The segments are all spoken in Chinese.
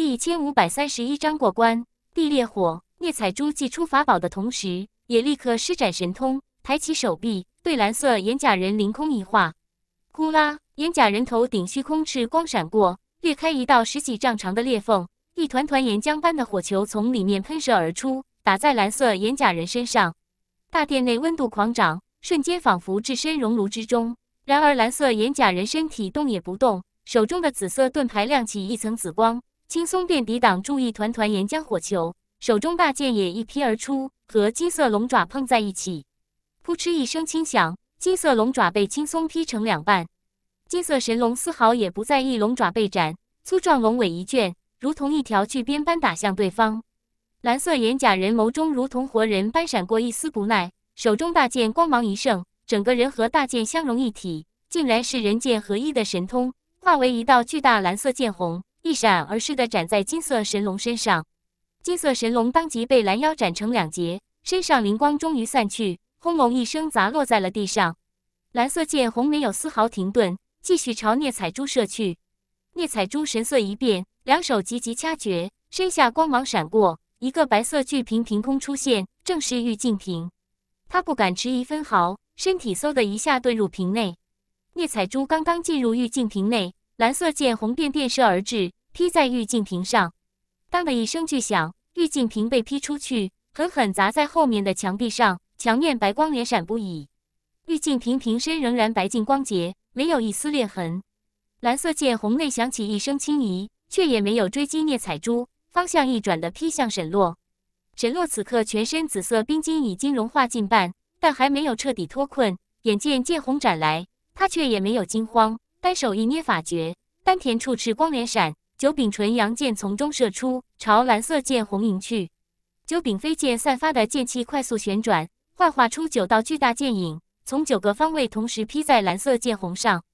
第一千五百三十一章过关。地烈火，聂彩珠祭出法宝的同时，也立刻施展神通，抬起手臂，对蓝色岩甲人凌空一画。呼啦！岩甲人头顶虚空，赤光闪过，裂开一道十几丈长的裂缝，一团团岩浆般的火球从里面喷射而出，打在蓝色岩甲人身上。大殿内温度狂涨，瞬间仿佛置身熔炉之中。然而，蓝色岩甲人身体动也不动，手中的紫色盾牌亮起一层紫光。轻松便抵挡住一团团岩浆火球，手中大剑也一劈而出，和金色龙爪碰在一起，扑哧一声轻响，金色龙爪被轻松劈成两半。金色神龙丝毫也不在意龙爪被斩，粗壮龙尾一卷，如同一条巨鞭般打向对方。蓝色岩甲人眸中如同活人般闪过一丝不耐，手中大剑光芒一盛，整个人和大剑相融一体，竟然是人剑合一的神通，化为一道巨大蓝色剑虹。一闪而逝的斩在金色神龙身上，金色神龙当即被拦腰斩成两截，身上灵光终于散去，轰隆一声砸落在了地上。蓝色剑虹没有丝毫停顿，继续朝聂彩珠射去。聂彩珠神色一变，两手急急掐诀，身下光芒闪过，一个白色巨瓶凭空出现，正是玉净瓶。他不敢迟疑分毫，身体嗖的一下遁入瓶内。聂彩珠刚刚进入玉净瓶内。蓝色剑红电电射而至，劈在玉净瓶上，当的一声巨响，玉净瓶被劈出去，狠狠砸在后面的墙壁上，墙面白光连闪不已。玉净瓶瓶身仍然白净光洁，没有一丝裂痕。蓝色剑红内响起一声轻移，却也没有追击聂彩珠，方向一转的劈向沈洛。沈洛此刻全身紫色冰晶已经融化近半，但还没有彻底脱困。眼见剑红斩来，他却也没有惊慌。单手一捏法诀，丹田处赤光连闪，九柄纯阳剑从中射出，朝蓝色剑虹迎去。九柄飞剑散发的剑气快速旋转，幻化出九道巨大剑影，从九个方位同时劈在蓝色剑虹上。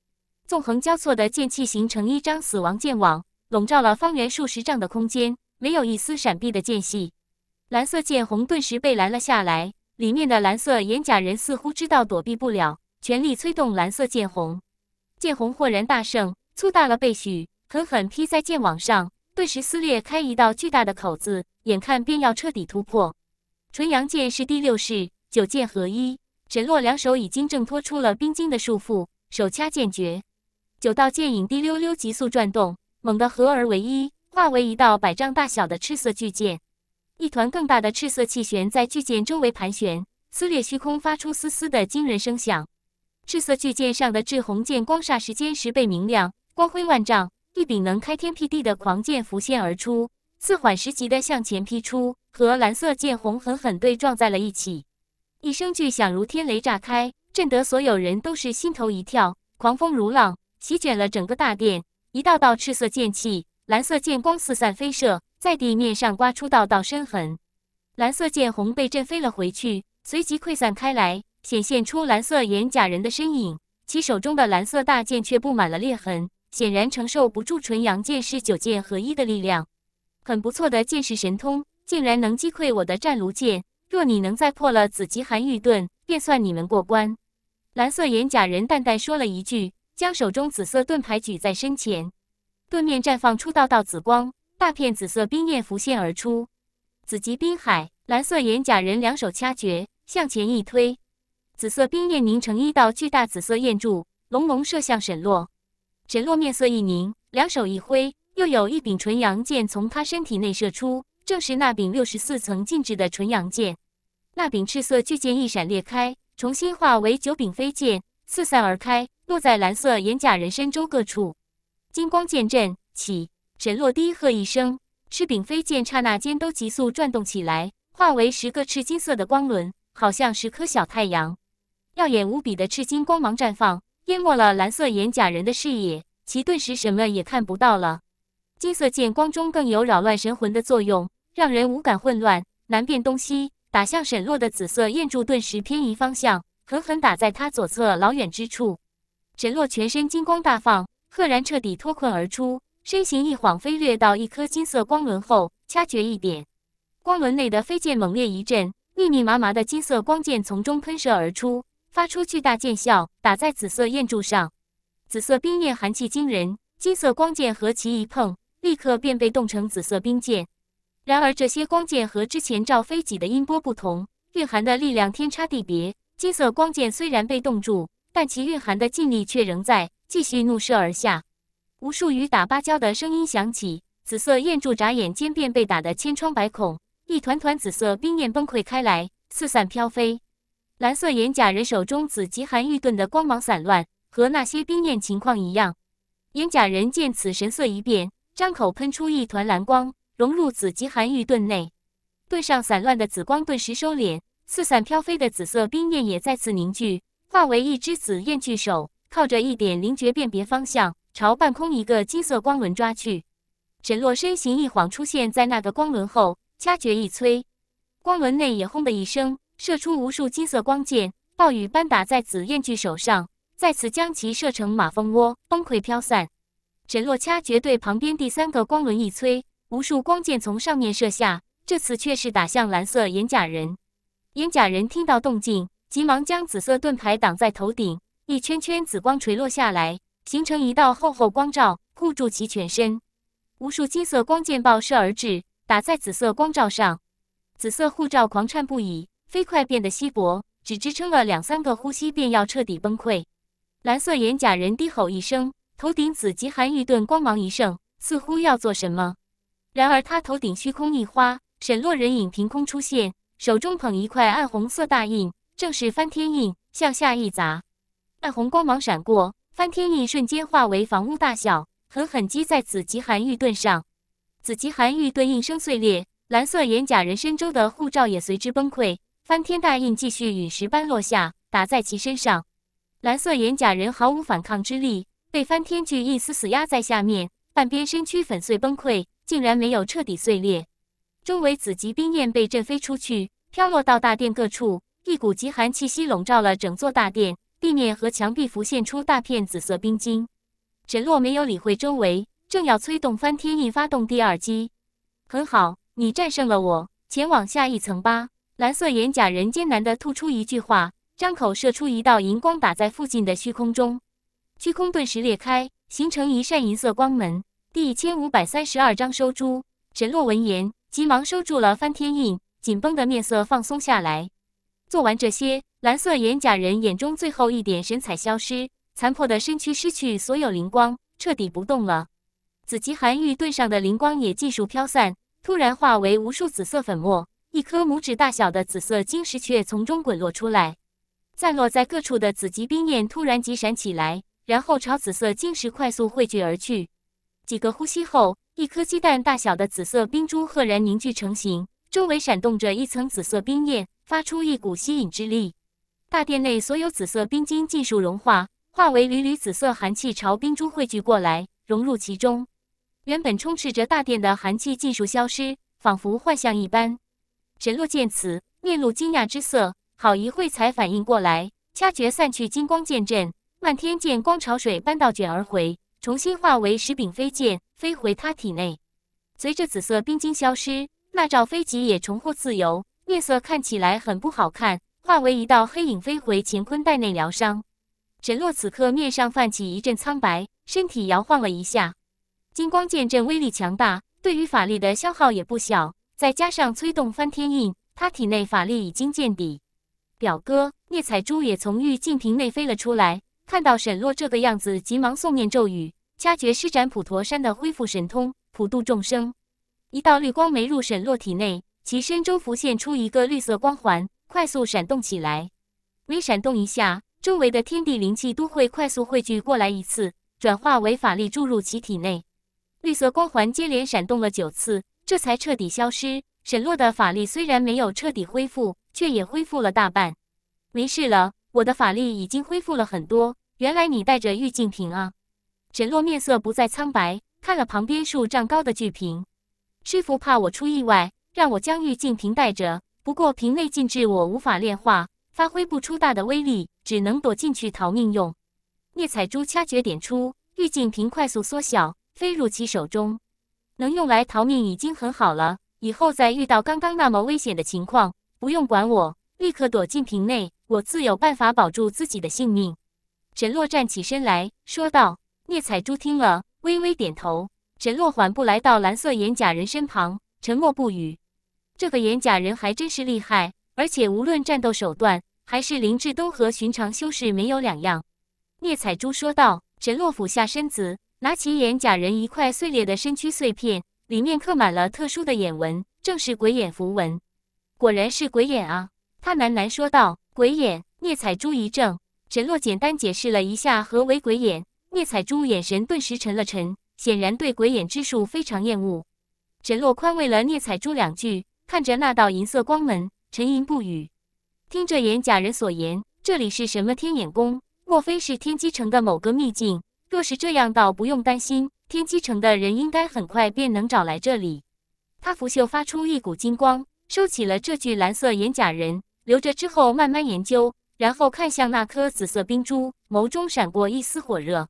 纵横交错的剑气形成一张死亡剑网，笼罩了方圆数十丈的空间，没有一丝闪避的间隙。蓝色剑虹顿时被拦了下来。里面的蓝色眼甲人似乎知道躲避不了，全力催动蓝色剑虹。剑虹豁然大盛，粗大了被许，狠狠劈在剑网上，顿时撕裂开一道巨大的口子，眼看便要彻底突破。纯阳剑是第六式九剑合一，沈洛两手已经挣脱出了冰晶的束缚，手掐剑诀，九道剑影滴溜溜急速转动，猛地合而为一，化为一道百丈大小的赤色巨剑，一团更大的赤色气旋在巨剑周围盘旋，撕裂虚空，发出嘶嘶的惊人声响。赤色巨剑上的赤红剑光霎时间十倍明亮，光辉万丈，一柄能开天辟地的狂剑浮现而出，四缓时急地向前劈出，和蓝色剑虹狠狠对撞在了一起，一声巨响如天雷炸开，震得所有人都是心头一跳，狂风如浪席卷了整个大殿，一道道赤色剑气、蓝色剑光四散飞射，在地面上刮出道道深痕，蓝色剑虹被震飞了回去，随即溃散开来。显现出蓝色岩甲人的身影，其手中的蓝色大剑却布满了裂痕，显然承受不住纯阳剑师九剑合一的力量。很不错的剑士神通，竟然能击溃我的战炉剑。若你能再破了紫极寒玉盾，便算你们过关。蓝色岩甲人淡淡说了一句，将手中紫色盾牌举在身前，盾面绽放出道道紫光，大片紫色冰焰浮现而出。紫极冰海。蓝色岩甲人两手掐诀，向前一推。紫色冰焰凝成一道巨大紫色焰柱，隆隆射向沈洛。沈洛面色一凝，两手一挥，又有一柄纯阳剑从他身体内射出，正是那柄六十四层禁制的纯阳剑。那柄赤色巨剑一闪裂开，重新化为九柄飞剑，四散而开，落在蓝色岩甲人身周各处。金光剑阵起，沈洛低喝一声，赤柄飞剑刹那间都急速转动起来，化为十个赤金色的光轮，好像十颗小太阳。耀眼无比的赤金光芒绽放，淹没了蓝色眼甲人的视野，其顿时什么也看不到了。金色剑光中更有扰乱神魂的作用，让人五感混乱，难辨东西。打向沈洛的紫色焰柱顿时偏移方向，狠狠打在他左侧老远之处。沈洛全身金光大放，赫然彻底脱困而出，身形一晃飞掠到一颗金色光轮后，掐诀一点，光轮内的飞剑猛烈一震，密密麻麻的金色光剑从中喷射而出。发出巨大剑啸，打在紫色焰柱上。紫色冰焰寒气惊人，金色光剑和其一碰，立刻便被冻成紫色冰剑。然而这些光剑和之前赵飞戟的音波不同，蕴含的力量天差地别。金色光剑虽然被冻住，但其蕴含的劲力却仍在继续怒射而下。无数雨打芭蕉的声音响起，紫色焰柱眨眼间便被打得千疮百孔，一团团紫色冰焰崩溃开来，四散飘飞。蓝色岩甲人手中紫极寒玉盾的光芒散乱，和那些冰焰情况一样。岩甲人见此神色一变，张口喷出一团蓝光，融入紫极寒玉盾内。盾上散乱的紫光顿时收敛，四散飘飞的紫色冰焰也再次凝聚，化为一只紫焰巨手，靠着一点灵觉辨别方向，朝半空一个金色光轮抓去。沈洛身形一晃，出现在那个光轮后，掐诀一催，光轮内也轰的一声。射出无数金色光剑，暴雨般打在紫燕巨手上，再次将其射成马蜂窝，崩溃飘散。沈洛掐诀，对旁边第三个光轮一催，无数光剑从上面射下，这次却是打向蓝色眼甲人。眼甲人听到动静，急忙将紫色盾牌挡在头顶，一圈圈紫光垂落下来，形成一道厚厚光罩护住其全身。无数金色光剑爆射而至，打在紫色光罩上，紫色护罩狂颤不已。飞快变得稀薄，只支撑了两三个呼吸，便要彻底崩溃。蓝色眼甲人低吼一声，头顶紫极寒玉盾光芒一盛，似乎要做什么。然而他头顶虚空一花，沈洛人影凭空出现，手中捧一块暗红色大印，正是翻天印，向下一砸，暗红光芒闪过，翻天印瞬间化为房屋大小，狠狠击在紫极寒玉盾上，紫极寒玉盾应声碎裂，蓝色眼甲人身周的护罩也随之崩溃。翻天大印继续陨石般落下，打在其身上。蓝色岩甲人毫无反抗之力，被翻天巨印死死压在下面，半边身躯粉碎崩溃，竟然没有彻底碎裂。周围紫极冰焰被震飞出去，飘落到大殿各处。一股极寒气息笼罩了整座大殿，地面和墙壁浮现出大片紫色冰晶。沈洛没有理会周围，正要催动翻天印发动第二击。很好，你战胜了我，前往下一层吧。蓝色眼甲人艰难地吐出一句话，张口射出一道银光，打在附近的虚空中，虚空顿时裂开，形成一扇银色光门。第一千五百三十二章收珠。神洛闻言，急忙收住了翻天印，紧绷的面色放松下来。做完这些，蓝色眼甲人眼中最后一点神采消失，残破的身躯失去所有灵光，彻底不动了。紫极寒玉盾上的灵光也尽数飘散，突然化为无数紫色粉末。一颗拇指大小的紫色晶石却从中滚落出来，散落在各处的紫极冰焰突然急闪起来，然后朝紫色晶石快速汇聚而去。几个呼吸后，一颗鸡蛋大小的紫色冰珠赫然凝聚成型，周围闪动着一层紫色冰焰，发出一股吸引之力。大殿内所有紫色冰晶尽数融化，化为缕缕紫色寒气朝冰珠汇聚过来，融入其中。原本充斥着大殿的寒气尽数消失，仿佛幻象一般。沈洛见此，面露惊讶之色，好一会才反应过来，掐诀散去金光剑阵，漫天剑光潮水般倒卷而回，重新化为十柄飞剑飞回他体内。随着紫色冰晶消失，那赵飞极也重获自由，面色看起来很不好看，化为一道黑影飞回乾坤袋内疗伤。沈洛此刻面上泛起一阵苍白，身体摇晃了一下。金光剑阵威力强大，对于法力的消耗也不小。再加上催动翻天印，他体内法力已经见底。表哥聂彩珠也从玉净瓶内飞了出来，看到沈洛这个样子，急忙诵念咒语，掐诀施展普陀山的恢复神通，普度众生。一道绿光没入沈洛体内，其身周浮现出一个绿色光环，快速闪动起来。每闪动一下，周围的天地灵气都会快速汇聚过来一次，转化为法力注入其体内。绿色光环接连闪动了九次。这才彻底消失。沈洛的法力虽然没有彻底恢复，却也恢复了大半。没事了，我的法力已经恢复了很多。原来你带着玉净瓶啊！沈洛面色不再苍白，看了旁边数丈高的巨瓶。师傅怕我出意外，让我将玉净瓶带着。不过瓶内禁制我无法炼化，发挥不出大的威力，只能躲进去逃命用。聂彩珠掐诀点出，玉净瓶快速缩小，飞入其手中。能用来逃命已经很好了。以后再遇到刚刚那么危险的情况，不用管我，立刻躲进瓶内，我自有办法保住自己的性命。陈洛站起身来说道。聂彩珠听了，微微点头。陈洛缓步来到蓝色眼甲人身旁，沉默不语。这个眼甲人还真是厉害，而且无论战斗手段还是灵智，都和寻常修士没有两样。聂彩珠说道。陈洛俯下身子。拿起眼假人一块碎裂的身躯碎片，里面刻满了特殊的眼纹，正是鬼眼符文。果然是鬼眼啊！他喃喃说道。鬼眼，聂彩珠一怔。沈洛简单解释了一下何为鬼眼。聂彩珠眼神顿时沉了沉，显然对鬼眼之术非常厌恶。沈洛宽慰了聂彩珠两句，看着那道银色光门，沉吟不语。听着眼假人所言，这里是什么天眼宫？莫非是天机城的某个秘境？若是这样，倒不用担心。天机城的人应该很快便能找来这里。他拂袖发出一股金光，收起了这具蓝色眼甲人，留着之后慢慢研究。然后看向那颗紫色冰珠，眸中闪过一丝火热。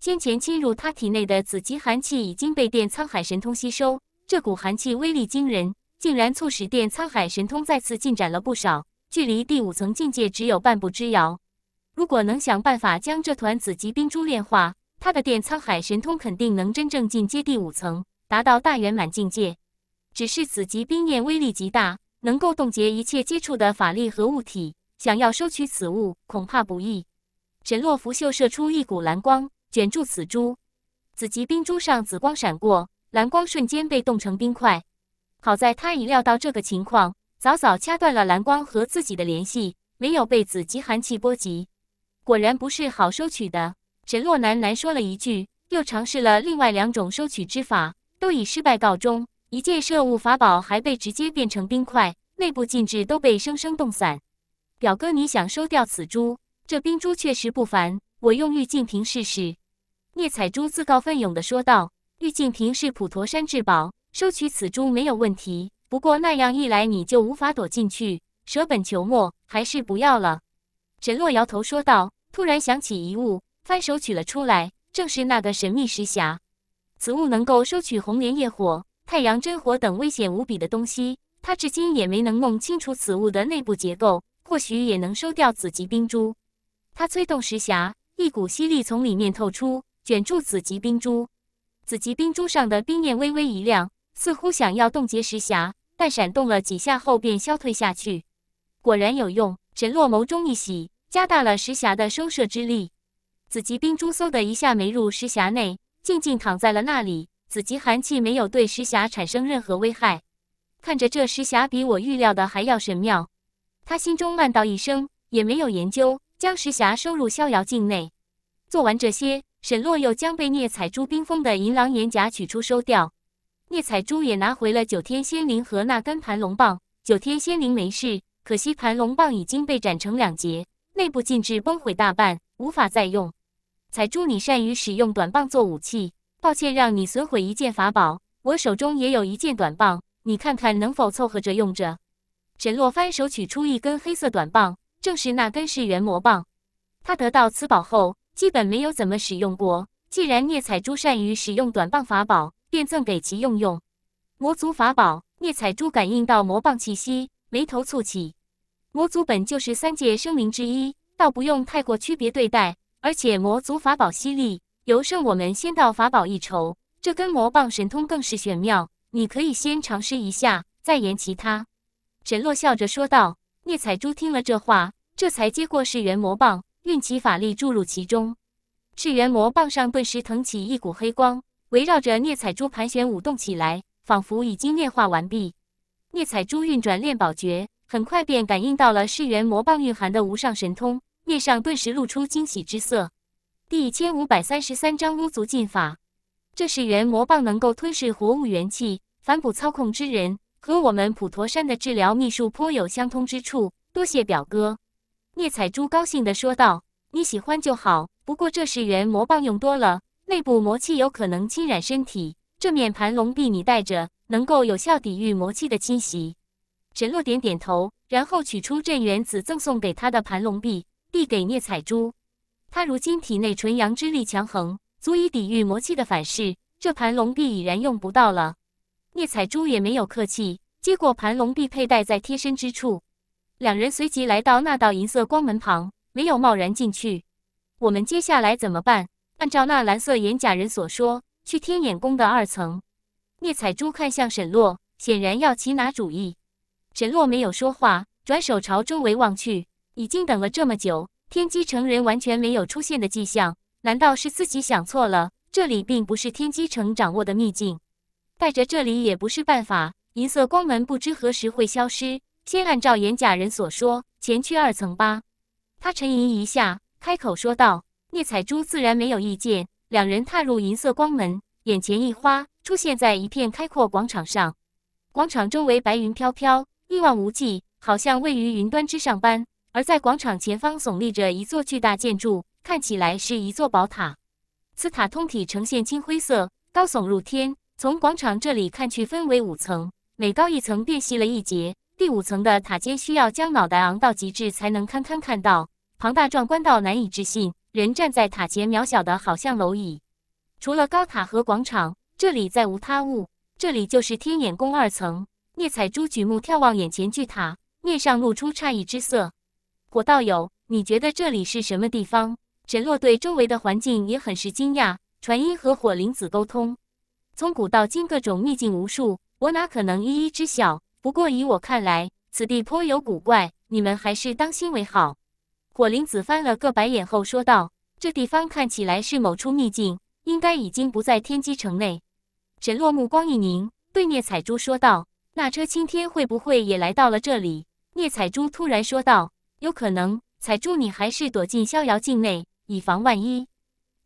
先前侵入他体内的紫极寒气已经被电沧海神通吸收，这股寒气威力惊人，竟然促使电沧海神通再次进展了不少，距离第五层境界只有半步之遥。如果能想办法将这团紫极冰珠炼化，他的电沧海神通肯定能真正进阶第五层，达到大圆满境界。只是紫极冰焰威力极大，能够冻结一切接触的法力和物体，想要收取此物恐怕不易。神洛拂袖射出一股蓝光，卷住此珠。紫极冰珠上紫光闪过，蓝光瞬间被冻成冰块。好在他已料到这个情况，早早掐断了蓝光和自己的联系，没有被紫极寒气波及。果然不是好收取的，沈洛喃喃说了一句，又尝试了另外两种收取之法，都以失败告终。一件舍物法宝还被直接变成冰块，内部禁制都被生生冻散。表哥，你想收掉此珠？这冰珠确实不凡，我用玉净瓶试试。聂彩珠自告奋勇地说道：“玉净瓶是普陀山至宝，收取此珠没有问题。不过那样一来，你就无法躲进去，舍本求末，还是不要了。”沈洛摇头说道。突然想起一物，翻手取了出来，正是那个神秘石匣。此物能够收取红莲业火、太阳真火等危险无比的东西。他至今也没能弄清楚此物的内部结构，或许也能收掉紫极冰珠。他催动石匣，一股吸力从里面透出，卷住紫极冰珠。紫极冰珠上的冰焰微微一亮，似乎想要冻结石匣，但闪动了几下后便消退下去。果然有用，神洛眸中一喜。加大了石匣的收摄之力，紫极冰珠嗖的一下没入石匣内，静静躺在了那里。紫极寒气没有对石匣产生任何危害。看着这石匣比我预料的还要神妙，他心中暗道一声，也没有研究，将石匣收入逍遥境内。做完这些，沈洛又将被聂彩珠冰封的银狼岩甲取出收掉。聂彩珠也拿回了九天仙灵和那根盘龙棒。九天仙灵没事，可惜盘龙棒已经被斩成两截。内部禁制崩毁大半，无法再用。彩珠，你善于使用短棒做武器，抱歉让你损毁一件法宝。我手中也有一件短棒，你看看能否凑合着用着。沈洛翻手取出一根黑色短棒，正是那根噬元魔棒。他得到此宝后，基本没有怎么使用过。既然聂彩珠善于使用短棒法宝，便赠给其用用。魔族法宝，聂彩珠感应到魔棒气息，眉头蹙起。魔族本就是三界生灵之一，倒不用太过区别对待。而且魔族法宝犀利，尤胜我们仙道法宝一筹。这根魔棒神通更是玄妙，你可以先尝试一下，再言其他。沈洛笑着说道。聂彩珠听了这话，这才接过赤元魔棒，运起法力注入其中。赤元魔棒上顿时腾起一股黑光，围绕着聂彩珠盘旋舞动起来，仿佛已经炼化完毕。聂彩珠运转炼宝诀。很快便感应到了噬元魔棒蕴含的无上神通，面上顿时露出惊喜之色。第一千五百三十三章巫族禁法。这噬元魔棒能够吞噬活物元气，反哺操控之人，和我们普陀山的治疗秘术颇有相通之处。多谢表哥，聂彩珠高兴地说道：“你喜欢就好。不过这噬元魔棒用多了，内部魔气有可能侵染身体。这面盘龙壁你带着，能够有效抵御魔气的侵袭。”沈洛点点头，然后取出镇元子赠送给他的盘龙臂，递给聂彩珠。他如今体内纯阳之力强横，足以抵御魔气的反噬，这盘龙臂已然用不到了。聂彩珠也没有客气，接过盘龙臂佩戴在贴身之处。两人随即来到那道银色光门旁，没有贸然进去。我们接下来怎么办？按照那蓝色眼甲人所说，去天眼宫的二层。聂彩珠看向沈洛，显然要擒拿主意。沈洛没有说话，转手朝周围望去。已经等了这么久，天机城人完全没有出现的迹象。难道是自己想错了？这里并不是天机城掌握的秘境，带着这里也不是办法。银色光门不知何时会消失，先按照偃甲人所说，前去二层吧。他沉吟一下，开口说道：“聂彩珠自然没有意见。”两人踏入银色光门，眼前一花，出现在一片开阔广场上。广场周围白云飘飘。一望无际，好像位于云端之上般。而在广场前方耸立着一座巨大建筑，看起来是一座宝塔。此塔通体呈现青灰色，高耸入天。从广场这里看去，分为五层，每高一层变细了一截。第五层的塔尖需要将脑袋昂到极致才能堪堪看到。庞大壮观到难以置信，人站在塔前，渺小的好像蝼蚁。除了高塔和广场，这里再无他物。这里就是天眼宫二层。聂彩珠举目眺望眼前巨塔，面上露出诧异之色。火道友，你觉得这里是什么地方？沈洛对周围的环境也很是惊讶，传音和火灵子沟通。从古到今，各种秘境无数，我哪可能一一知晓？不过以我看来，此地颇有古怪，你们还是当心为好。火灵子翻了个白眼后说道：“这地方看起来是某处秘境，应该已经不在天机城内。”沈洛目光一凝，对聂彩珠说道。那车青天会不会也来到了这里？聂彩珠突然说道：“有可能。”彩珠，你还是躲进逍遥境内，以防万一。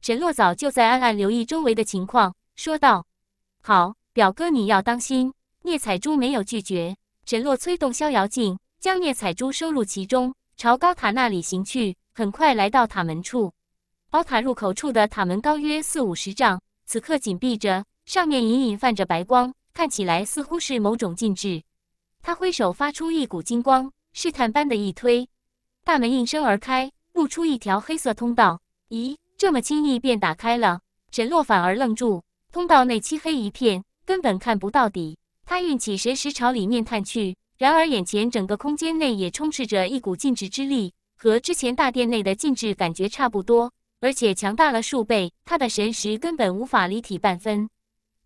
沈洛早就在暗暗留意周围的情况，说道：“好，表哥，你要当心。”聂彩珠没有拒绝。沈洛催动逍遥镜，将聂彩珠收入其中，朝高塔那里行去。很快来到塔门处，宝塔入口处的塔门高约四五十丈，此刻紧闭着，上面隐隐泛着白光。看起来似乎是某种禁制。他挥手发出一股金光，试探般的一推，大门应声而开，露出一条黑色通道。咦，这么轻易便打开了？沈洛反而愣住。通道内漆黑一片，根本看不到底。他运起神识朝里面探去，然而眼前整个空间内也充斥着一股禁制之力，和之前大殿内的禁制感觉差不多，而且强大了数倍。他的神识根本无法离体半分。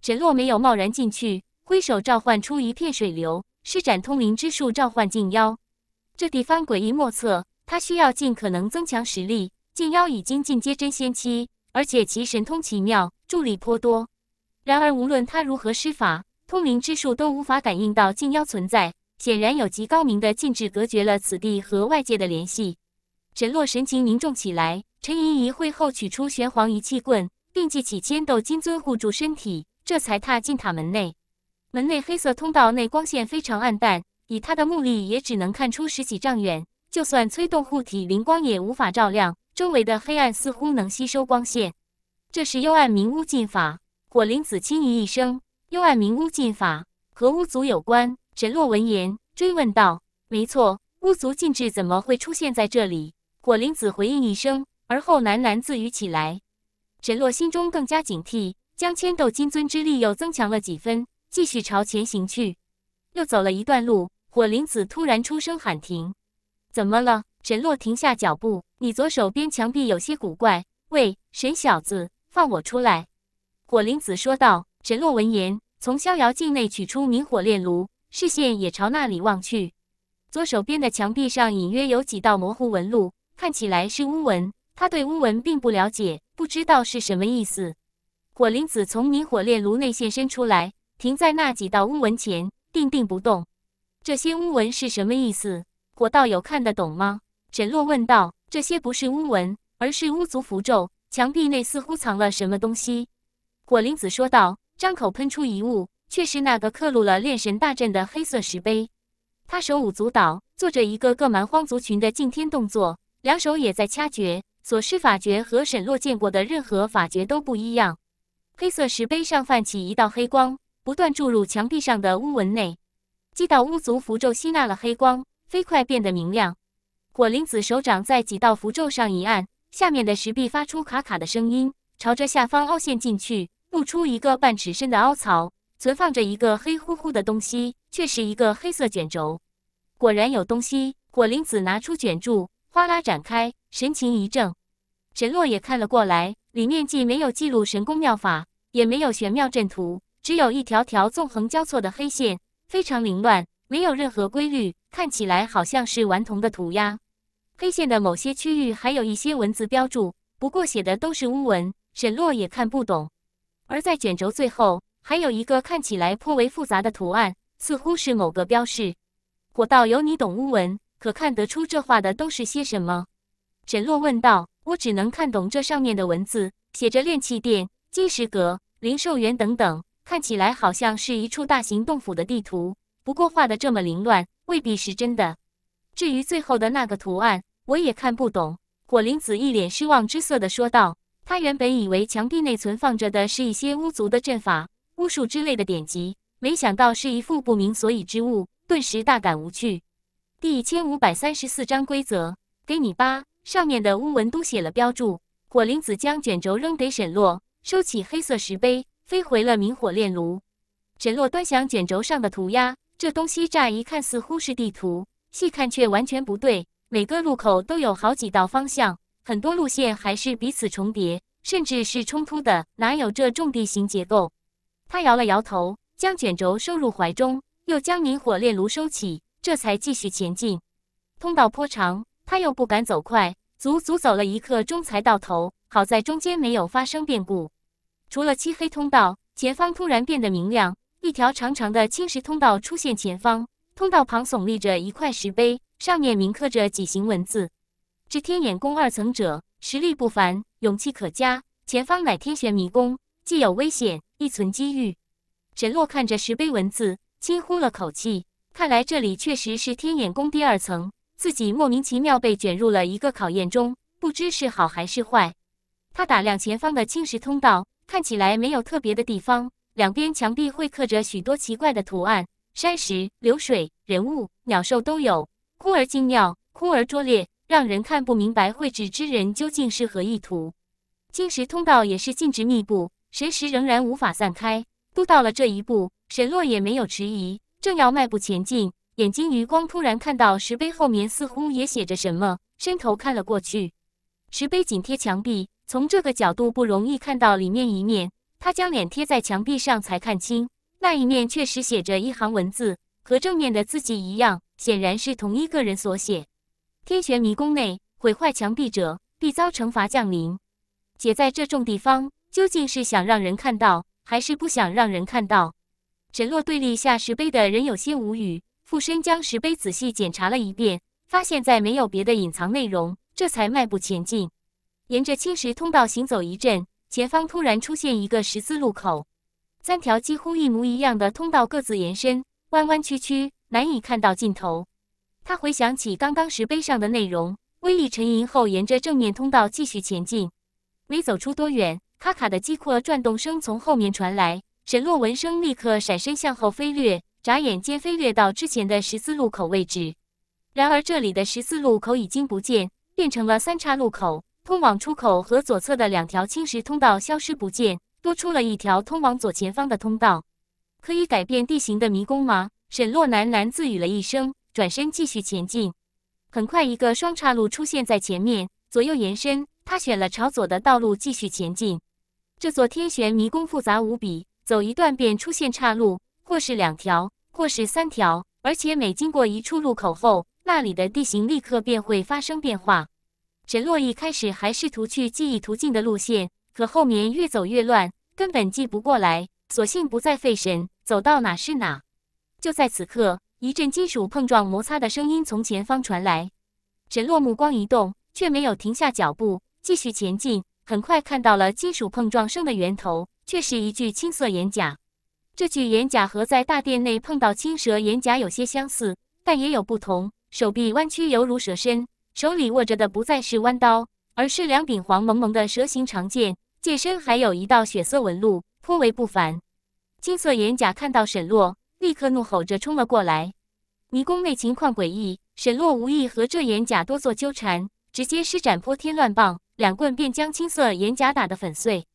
沈洛没有贸然进去，挥手召唤出一片水流，施展通灵之术召唤镜妖。这地方诡异莫测，他需要尽可能增强实力。镜妖已经进阶真仙期，而且其神通奇妙，助力颇多。然而无论他如何施法，通灵之术都无法感应到镜妖存在。显然有极高明的禁制隔绝了此地和外界的联系。沈洛神情凝重起来，沉吟一会后，取出玄黄一气棍，并祭起千斗金樽护住身体。这才踏进塔门内，门内黑色通道内光线非常暗淡，以他的目力也只能看出十几丈远，就算催动护体灵光也无法照亮周围的黑暗，似乎能吸收光线。这是幽暗明巫禁法，火灵子轻咦一声：“幽暗明巫禁法和巫族有关。”沈洛闻言追问道：“没错，巫族禁制怎么会出现在这里？”火灵子回应一声，而后喃喃自语起来。沈洛心中更加警惕。将千斗金尊之力又增强了几分，继续朝前行去。又走了一段路，火灵子突然出声喊停：“怎么了？”沈洛停下脚步：“你左手边墙壁有些古怪。”“喂，沈小子，放我出来！”火灵子说道。沈洛闻言，从逍遥境内取出明火炼炉，视线也朝那里望去。左手边的墙壁上隐约有几道模糊纹路，看起来是乌纹。他对乌纹并不了解，不知道是什么意思。火灵子从明火炼炉内现身出来，停在那几道乌纹前，定定不动。这些乌纹是什么意思？火道友看得懂吗？沈洛问道。这些不是乌纹，而是巫族符咒。墙壁内似乎藏了什么东西。火灵子说道，张口喷出一物，却是那个刻录了炼神大阵的黑色石碑。他手舞足蹈，做着一个个蛮荒族群的敬天动作，两手也在掐诀，所施法诀和沈洛见过的任何法诀都不一样。黑色石碑上泛起一道黑光，不断注入墙壁上的巫纹内。几道巫族符咒吸纳了黑光，飞快变得明亮。火灵子手掌在几道符咒上一按，下面的石壁发出卡卡的声音，朝着下方凹陷进去，露出一个半尺深的凹槽，存放着一个黑乎乎的东西，却是一个黑色卷轴。果然有东西。火灵子拿出卷柱，哗啦展开，神情一怔。沈洛也看了过来，里面既没有记录神功妙法。也没有玄妙阵图，只有一条条纵横交错的黑线，非常凌乱，没有任何规律，看起来好像是顽童的涂鸦。黑线的某些区域还有一些文字标注，不过写的都是乌文，沈洛也看不懂。而在卷轴最后，还有一个看起来颇为复杂的图案，似乎是某个标识。我道有你懂乌文，可看得出这画的都是些什么？沈洛问道。我只能看懂这上面的文字，写着炼气殿。金石阁、灵兽园等等，看起来好像是一处大型洞府的地图，不过画的这么凌乱，未必是真的。至于最后的那个图案，我也看不懂。火灵子一脸失望之色的说道：“他原本以为墙壁内存放着的是一些巫族的阵法、巫术之类的典籍，没想到是一副不明所以之物，顿时大感无趣。”第一千五百三十四章规则，给你吧。上面的巫文都写了标注。火灵子将卷轴扔给沈洛。收起黑色石碑，飞回了明火炼炉。沈洛端详卷轴上的涂鸦，这东西乍一看似乎是地图，细看却完全不对。每个路口都有好几道方向，很多路线还是彼此重叠，甚至是冲突的，哪有这种地形结构？他摇了摇头，将卷轴收入怀中，又将明火炼炉收起，这才继续前进。通道颇长，他又不敢走快，足足走了一刻钟才到头。好在中间没有发生变故。除了漆黑通道，前方突然变得明亮，一条长长的青石通道出现前方。通道旁耸立着一块石碑，上面铭刻着几行文字：“至天眼宫二层者，实力不凡，勇气可嘉。前方乃天玄迷宫，既有危险，亦存机遇。”沈洛看着石碑文字，轻呼了口气。看来这里确实是天眼宫第二层，自己莫名其妙被卷入了一个考验中，不知是好还是坏。他打量前方的青石通道。看起来没有特别的地方，两边墙壁会刻着许多奇怪的图案，山石、流水、人物、鸟兽都有，空而精妙，空而拙劣，让人看不明白绘制之人究竟是何意图。金石通道也是径直密布，神石仍然无法散开。都到了这一步，沈洛也没有迟疑，正要迈步前进，眼睛余光突然看到石碑后面似乎也写着什么，伸头看了过去。石碑紧贴墙壁。从这个角度不容易看到里面一面，他将脸贴在墙壁上才看清那一面确实写着一行文字，和正面的字迹一样，显然是同一个人所写。天玄迷宫内，毁坏墙壁者必遭惩罚降临。且在这种地方，究竟是想让人看到，还是不想让人看到？沈洛对立下石碑的人有些无语，附身将石碑仔细检查了一遍，发现再没有别的隐藏内容，这才迈步前进。沿着青石通道行走一阵，前方突然出现一个十字路口，三条几乎一模一样的通道各自延伸，弯弯曲曲，难以看到尽头。他回想起刚刚石碑上的内容，微力沉吟后，沿着正面通道继续前进。没走出多远，咔咔的机括转动声从后面传来。沈洛闻声立刻闪身向后飞掠，眨眼间飞掠到之前的十字路口位置。然而这里的十字路口已经不见，变成了三岔路口。通往出口和左侧的两条青石通道消失不见，多出了一条通往左前方的通道。可以改变地形的迷宫吗？沈洛喃喃自语了一声，转身继续前进。很快，一个双岔路出现在前面，左右延伸。他选了朝左的道路继续前进。这座天玄迷宫复杂无比，走一段便出现岔路，或是两条，或是三条，而且每经过一处路口后，那里的地形立刻便会发生变化。沈洛一开始还试图去记忆途径的路线，可后面越走越乱，根本记不过来，索性不再费神，走到哪是哪。就在此刻，一阵金属碰撞摩擦的声音从前方传来，沈洛目光一动，却没有停下脚步，继续前进。很快看到了金属碰撞声的源头，却是一具青色岩甲。这具岩甲和在大殿内碰到青蛇岩甲有些相似，但也有不同，手臂弯曲犹如蛇身。手里握着的不再是弯刀，而是两柄黄蒙蒙的蛇形长剑，剑身还有一道血色纹路，颇为不凡。金色眼甲看到沈洛，立刻怒吼着冲了过来。迷宫内情况诡异，沈洛无意和这眼甲多做纠缠，直接施展泼天乱棒，两棍便将青色眼甲打得粉碎。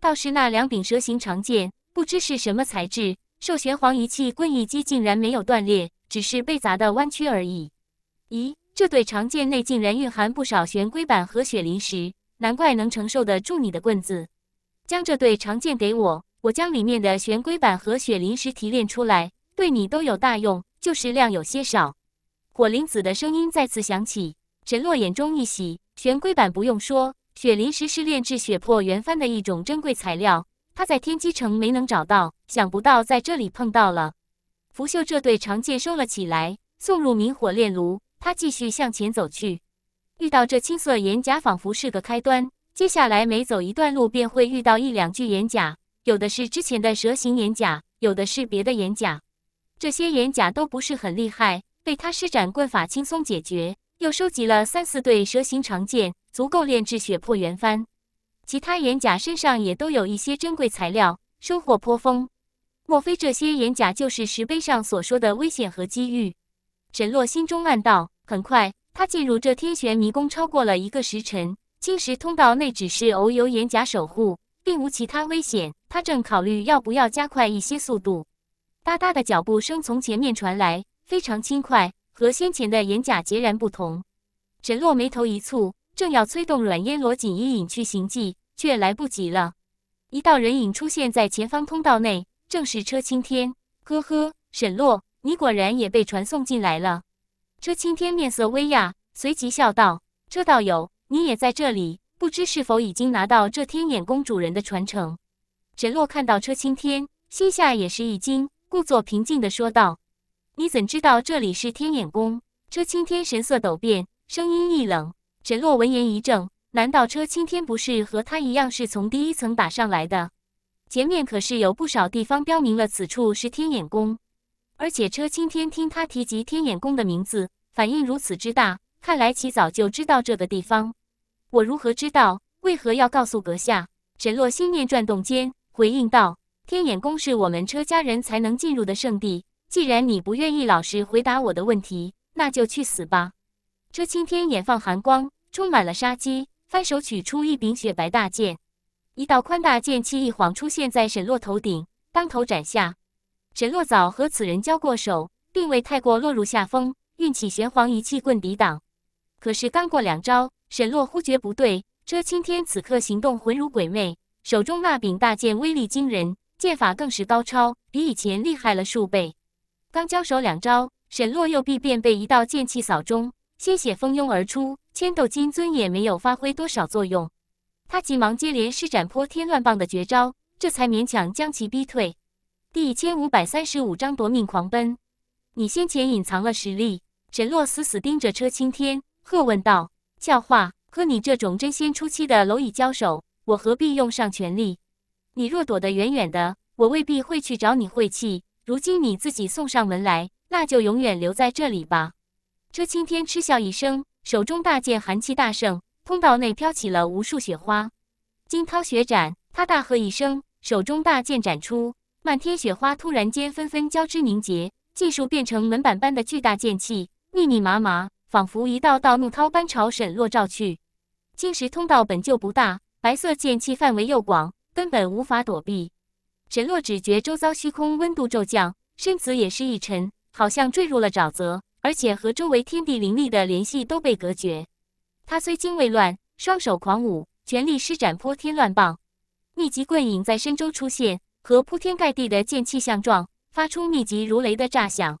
倒是那两柄蛇形长剑，不知是什么材质，受玄黄一气棍一击，竟然没有断裂，只是被砸得弯曲而已。咦？这对长剑内竟然蕴含不少玄龟板和雪灵石，难怪能承受得住你的棍子。将这对长剑给我，我将里面的玄龟板和雪灵石提炼出来，对你都有大用，就是量有些少。火灵子的声音再次响起，沈洛眼中一喜。玄龟板不用说，雪灵石是炼制血魄元幡的一种珍贵材料，他在天机城没能找到，想不到在这里碰到了。拂袖这对长剑收了起来，送入明火炼炉。他继续向前走去，遇到这青色岩甲仿佛是个开端。接下来每走一段路，便会遇到一两具岩甲，有的是之前的蛇形岩甲，有的是别的岩甲。这些岩甲都不是很厉害，被他施展棍法轻松解决，又收集了三四对蛇形长剑，足够炼制血魄元幡。其他岩甲身上也都有一些珍贵材料，收获颇丰。莫非这些岩甲就是石碑上所说的危险和机遇？沈洛心中暗道，很快，他进入这天玄迷宫超过了一个时辰。青石通道内只是偶有岩甲守护，并无其他危险。他正考虑要不要加快一些速度，哒哒的脚步声从前面传来，非常轻快，和先前的岩甲截然不同。沈洛眉头一蹙，正要催动软烟罗锦衣隐去行迹，却来不及了。一道人影出现在前方通道内，正是车青天。呵呵，沈洛。你果然也被传送进来了，车青天面色微讶，随即笑道：“车道友，你也在这里，不知是否已经拿到这天眼宫主人的传承？”沈洛看到车青天，心下也是一惊，故作平静地说道：“你怎知道这里是天眼宫？”车青天神色陡变，声音一冷。沈洛闻言一怔，难道车青天不是和他一样是从第一层打上来的？前面可是有不少地方标明了此处是天眼宫。而且车青天听他提及天眼宫的名字，反应如此之大，看来其早就知道这个地方。我如何知道？为何要告诉阁下？沈洛心念转动间回应道：“天眼宫是我们车家人才能进入的圣地。既然你不愿意老实回答我的问题，那就去死吧！”车青天眼放寒光，充满了杀机，翻手取出一柄雪白大剑，一道宽大剑气一晃出现在沈洛头顶，当头斩下。沈洛早和此人交过手，并未太过落入下风，运起玄黄一气棍抵挡。可是刚过两招，沈洛忽觉不对，车青天此刻行动浑如鬼魅，手中那柄大剑威力惊人，剑法更是高超，比以前厉害了数倍。刚交手两招，沈洛右臂便被一道剑气扫中，鲜血蜂拥而出，千斗金尊也没有发挥多少作用。他急忙接连施展泼天乱棒的绝招，这才勉强将其逼退。第一千五百三十五章夺命狂奔。你先前隐藏了实力，沈洛死死盯着车青天，喝问道：“教化，和你这种真仙初期的蝼蚁交手，我何必用上全力？你若躲得远远的，我未必会去找你晦气。如今你自己送上门来，那就永远留在这里吧。”车青天嗤笑一声，手中大剑寒气大盛，通道内飘起了无数雪花。惊涛雪斩，他大喝一声，手中大剑斩出。漫天雪花突然间纷纷交织凝结，尽数变成门板般的巨大剑气，密密麻麻，仿佛一道道怒涛般朝沈洛照去。晶石通道本就不大，白色剑气范围又广，根本无法躲避。沈洛只觉周遭虚空温度骤降，身子也是一沉，好像坠入了沼泽，而且和周围天地灵力的联系都被隔绝。他虽惊未乱，双手狂舞，全力施展泼天乱棒，密集棍影在身周出现。和铺天盖地的剑气相撞，发出密集如雷的炸响。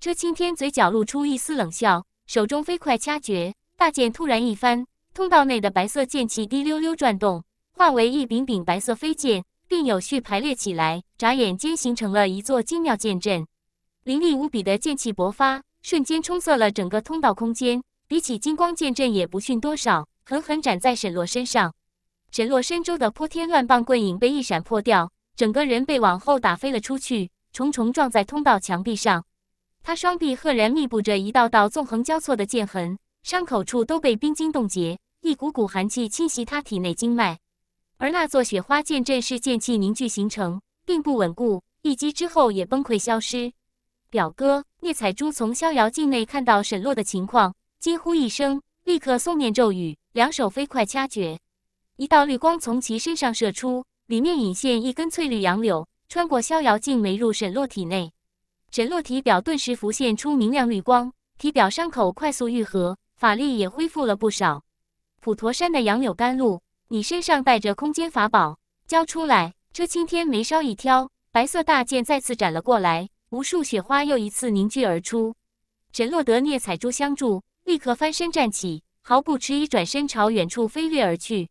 车青天嘴角露出一丝冷笑，手中飞快掐诀，大剑突然一翻，通道内的白色剑气滴溜溜转动，化为一柄柄白色飞剑，并有序排列起来，眨眼间形成了一座精妙剑阵。凌厉无比的剑气勃发，瞬间冲塞了整个通道空间，比起金光剑阵也不逊多少，狠狠斩在沈洛身上。沈洛身周的破天乱棒棍影被一闪破掉。整个人被往后打飞了出去，重重撞在通道墙壁上。他双臂赫然密布着一道道纵横交错的剑痕，伤口处都被冰晶冻结，一股股寒气侵袭他体内经脉。而那座雪花剑阵是剑气凝聚形成，并不稳固，一击之后也崩溃消失。表哥聂彩珠从逍遥境内看到沈洛的情况，惊呼一声，立刻诵念咒语，两手飞快掐诀，一道绿光从其身上射出。里面隐现一根翠绿杨柳，穿过逍遥镜没入沈洛体内。沈洛体表顿时浮现出明亮绿光，体表伤口快速愈合，法力也恢复了不少。普陀山的杨柳甘露，你身上带着空间法宝，交出来！车青天眉梢一挑，白色大剑再次斩了过来，无数雪花又一次凝聚而出。沈洛得聂彩珠相助，立刻翻身站起，毫不迟疑转身朝远处飞掠而去。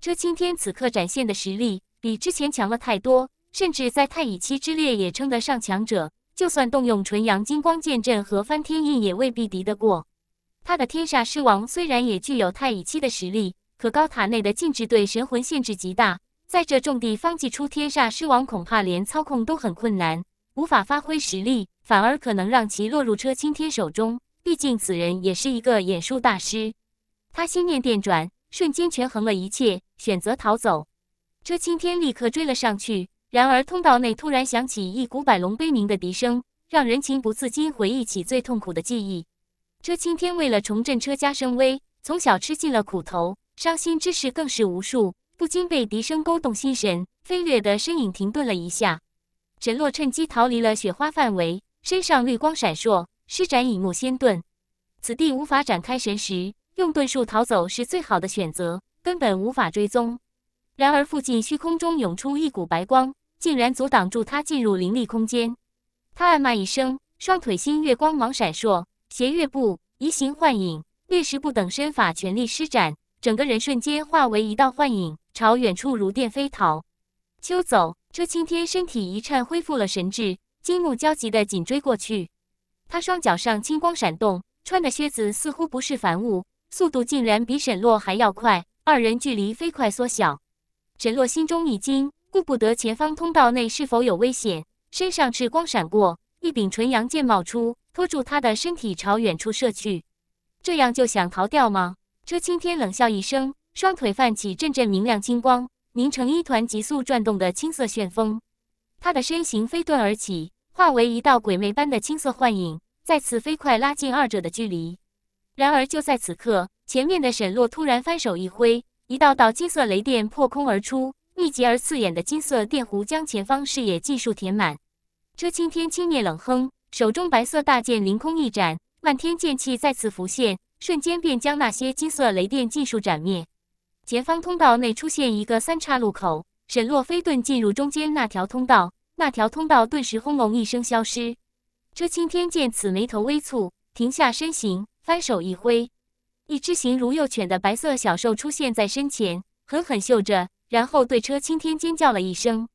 车青天此刻展现的实力。比之前强了太多，甚至在太乙期之列也称得上强者。就算动用纯阳金光剑阵和翻天印，也未必敌得过。他的天煞狮王虽然也具有太乙期的实力，可高塔内的禁制对神魂限制极大，在这种地方祭出天煞狮王，恐怕连操控都很困难，无法发挥实力，反而可能让其落入车青天手中。毕竟此人也是一个偃术大师。他心念电转，瞬间权衡了一切，选择逃走。车青天立刻追了上去，然而通道内突然响起一股百龙悲鸣的笛声，让人情不自禁回忆起最痛苦的记忆。车青天为了重振车家声威，从小吃尽了苦头，伤心之事更是无数，不禁被笛声勾动心神，飞掠的身影停顿了一下。沈洛趁机逃离了雪花范围，身上绿光闪烁，施展影木仙盾。此地无法展开神识，用遁术逃走是最好的选择，根本无法追踪。然而，附近虚空中涌出一股白光，竟然阻挡住他进入灵力空间。他暗骂一声，双腿星月光芒闪烁，斜月步、移形幻影、掠食步等身法全力施展，整个人瞬间化为一道幻影，朝远处如电飞逃。秋走，车青天身体一颤，恢复了神智，惊目焦急地紧追过去。他双脚上青光闪动，穿的靴子似乎不是凡物，速度竟然比沈洛还要快，二人距离飞快缩小。沈洛心中一惊，顾不得前方通道内是否有危险，身上赤光闪过，一柄纯阳剑冒出，拖住他的身体朝远处射去。这样就想逃掉吗？车青天冷笑一声，双腿泛起阵阵明亮金光，凝成一团急速转动的青色旋风，他的身形飞遁而起，化为一道鬼魅般的青色幻影，再次飞快拉近二者的距离。然而就在此刻，前面的沈洛突然翻手一挥。一道道金色雷电破空而出，密集而刺眼的金色电弧将前方视野尽数填满。车青天轻蔑冷哼，手中白色大剑凌空一斩，漫天剑气再次浮现，瞬间便将那些金色雷电尽数斩灭。前方通道内出现一个三岔路口，沈洛飞遁进入中间那条通道，那条通道顿时轰隆一声消失。车青天见此，眉头微蹙，停下身形，翻手一挥。一只形如幼犬的白色小兽出现在身前，狠狠嗅着，然后对车青天尖叫了一声。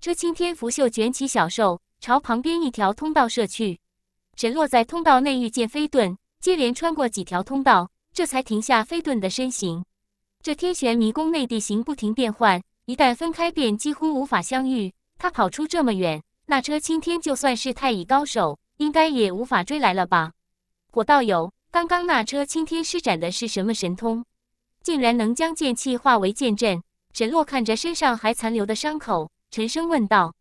车青天拂袖卷起小兽，朝旁边一条通道射去。沈洛在通道内遇见飞遁，接连穿过几条通道，这才停下飞遁的身形。这天玄迷宫内地形不停变换，一旦分开便几乎无法相遇。他跑出这么远，那车青天就算是太乙高手，应该也无法追来了吧？火道友。刚刚那车青天施展的是什么神通？竟然能将剑气化为剑阵？沈洛看着身上还残留的伤口，沉声问道：“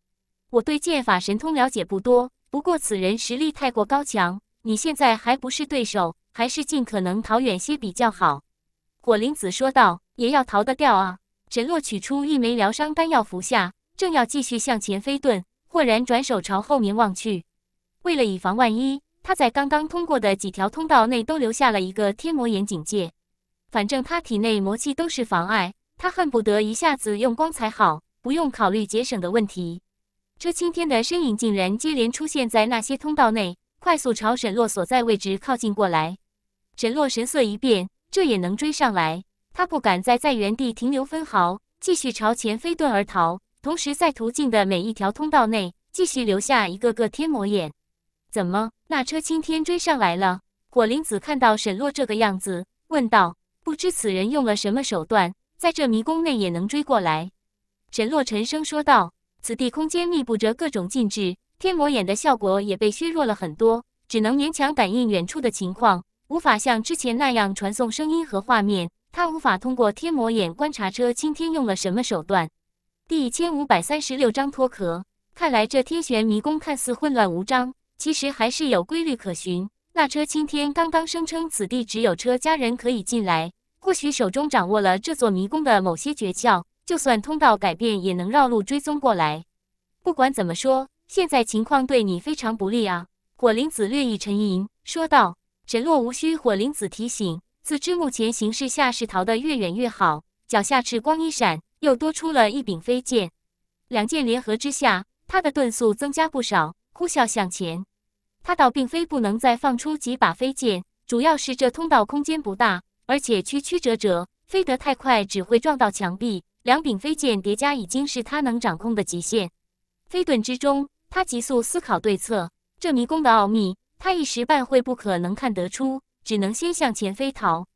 我对剑法神通了解不多，不过此人实力太过高强，你现在还不是对手，还是尽可能逃远些比较好。”火灵子说道：“也要逃得掉啊！”沈洛取出一枚疗伤丹药服下，正要继续向前飞遁，豁然转手朝后面望去，为了以防万一。他在刚刚通过的几条通道内都留下了一个天魔眼警戒，反正他体内魔气都是妨碍，他恨不得一下子用光才好，不用考虑节省的问题。车青天的身影竟然接连出现在那些通道内，快速朝沈洛所在位置靠近过来。沈洛神色一变，这也能追上来？他不敢再在原地停留分毫，继续朝前飞遁而逃，同时在途径的每一条通道内继续留下一个个天魔眼。怎么？那车青天追上来了。火灵子看到沈洛这个样子，问道：“不知此人用了什么手段，在这迷宫内也能追过来？”沈洛沉声说道：“此地空间密布着各种禁制，天魔眼的效果也被削弱了很多，只能勉强感应远处的情况，无法像之前那样传送声音和画面。他无法通过天魔眼观察车青天用了什么手段。”第一千五百三十六章脱壳。看来这天玄迷宫看似混乱无章。其实还是有规律可循。那车青天刚刚声称此地只有车家人可以进来，或许手中掌握了这座迷宫的某些诀窍，就算通道改变也能绕路追踪过来。不管怎么说，现在情况对你非常不利啊！火灵子略一沉吟，说道：“沈洛无需火灵子提醒，自知目前形势下是逃得越远越好。”脚下赤光一闪，又多出了一柄飞剑，两剑联合之下，他的遁速增加不少。呼啸向前，他倒并非不能再放出几把飞剑，主要是这通道空间不大，而且曲曲折折，飞得太快只会撞到墙壁。两柄飞剑叠加已经是他能掌控的极限。飞遁之中，他急速思考对策。这迷宫的奥秘，他一时半会不可能看得出，只能先向前飞逃。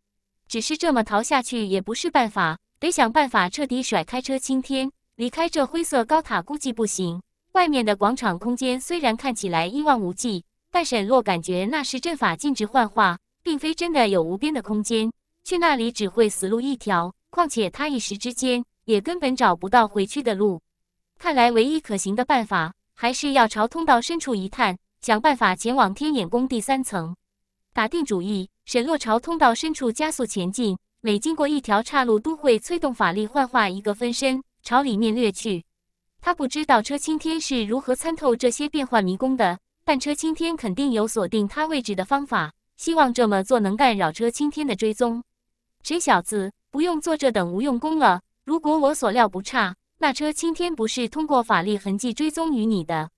只是这么逃下去也不是办法，得想办法彻底甩开车青天，离开这灰色高塔，估计不行。外面的广场空间虽然看起来一望无际，但沈洛感觉那是阵法禁止幻化，并非真的有无边的空间。去那里只会死路一条，况且他一时之间也根本找不到回去的路。看来唯一可行的办法，还是要朝通道深处一探，想办法前往天眼宫第三层。打定主意，沈洛朝通道深处加速前进，每经过一条岔路，都会催动法力幻化一个分身，朝里面掠去。他不知道车青天是如何参透这些变幻迷宫的，但车青天肯定有锁定他位置的方法。希望这么做能干扰车青天的追踪。谁小子，不用做这等无用功了。如果我所料不差，那车青天不是通过法力痕迹追踪于你的。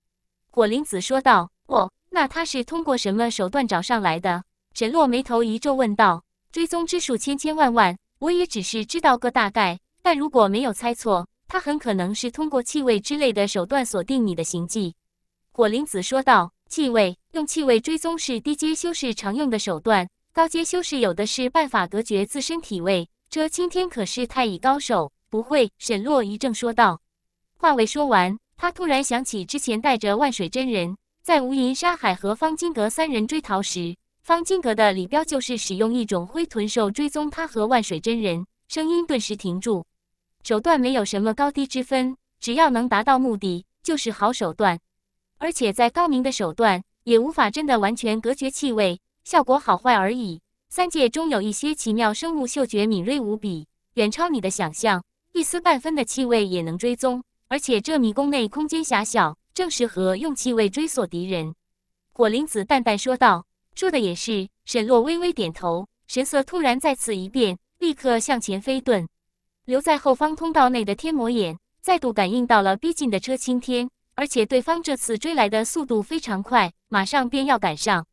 火灵子说道。哦，那他是通过什么手段找上来的？沈洛眉头一皱问道。追踪之术千千万万，我也只是知道个大概。但如果没有猜错。他很可能是通过气味之类的手段锁定你的行迹，火灵子说道。气味，用气味追踪是低阶修士常用的手段，高阶修士有的是办法隔绝自身体味。这青天可是太乙高手，不会。沈洛一怔说道，话未说完，他突然想起之前带着万水真人，在无垠沙海和方金阁三人追逃时，方金阁的李彪就是使用一种灰豚兽追踪他和万水真人，声音顿时停住。手段没有什么高低之分，只要能达到目的就是好手段。而且再高明的手段也无法真的完全隔绝气味，效果好坏而已。三界中有一些奇妙生物，嗅觉敏锐无比，远超你的想象，一丝半分的气味也能追踪。而且这迷宫内空间狭小，正适合用气味追索敌人。火灵子淡淡说道：“说的也是。”沈洛微微点头，神色突然再次一变，立刻向前飞遁。留在后方通道内的天魔眼再度感应到了逼近的车青天，而且对方这次追来的速度非常快，马上便要赶上。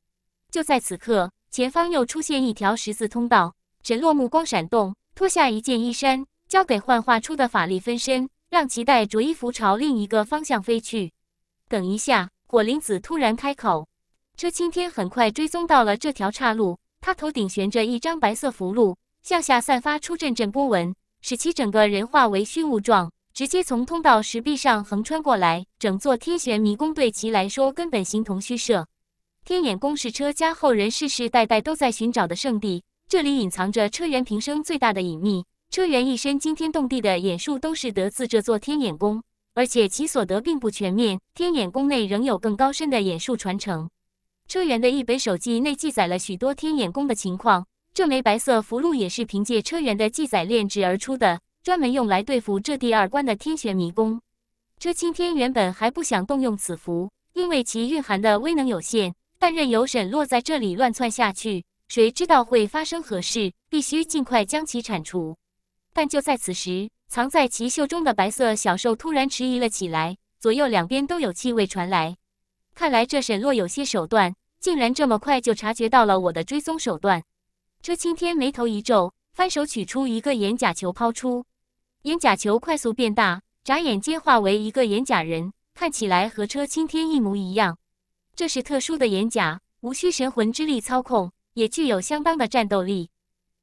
就在此刻，前方又出现一条十字通道，沈洛目光闪动，脱下一件衣衫，交给幻化出的法力分身，让其带着衣服朝另一个方向飞去。等一下，火灵子突然开口。车青天很快追踪到了这条岔路，他头顶悬着一张白色符箓，向下散发出阵阵波纹。使其整个人化为虚无状，直接从通道石壁上横穿过来。整座天玄迷宫对其来说根本形同虚设。天眼宫是车家后人世世代代都在寻找的圣地，这里隐藏着车元平生最大的隐秘。车元一身惊天动地的眼术都是得自这座天眼宫，而且其所得并不全面，天眼宫内仍有更高深的眼术传承。车元的一本手记内记载了许多天眼宫的情况。这枚白色符箓也是凭借车辕的记载炼制而出的，专门用来对付这第二关的天玄迷宫。车青天原本还不想动用此符，因为其蕴含的威能有限。但任由沈洛在这里乱窜下去，谁知道会发生何事？必须尽快将其铲除。但就在此时，藏在其袖中的白色小兽突然迟疑了起来，左右两边都有气味传来。看来这沈洛有些手段，竟然这么快就察觉到了我的追踪手段。车青天眉头一皱，翻手取出一个眼甲球，抛出。眼甲球快速变大，眨眼间化为一个眼甲人，看起来和车青天一模一样。这是特殊的眼甲，无需神魂之力操控，也具有相当的战斗力。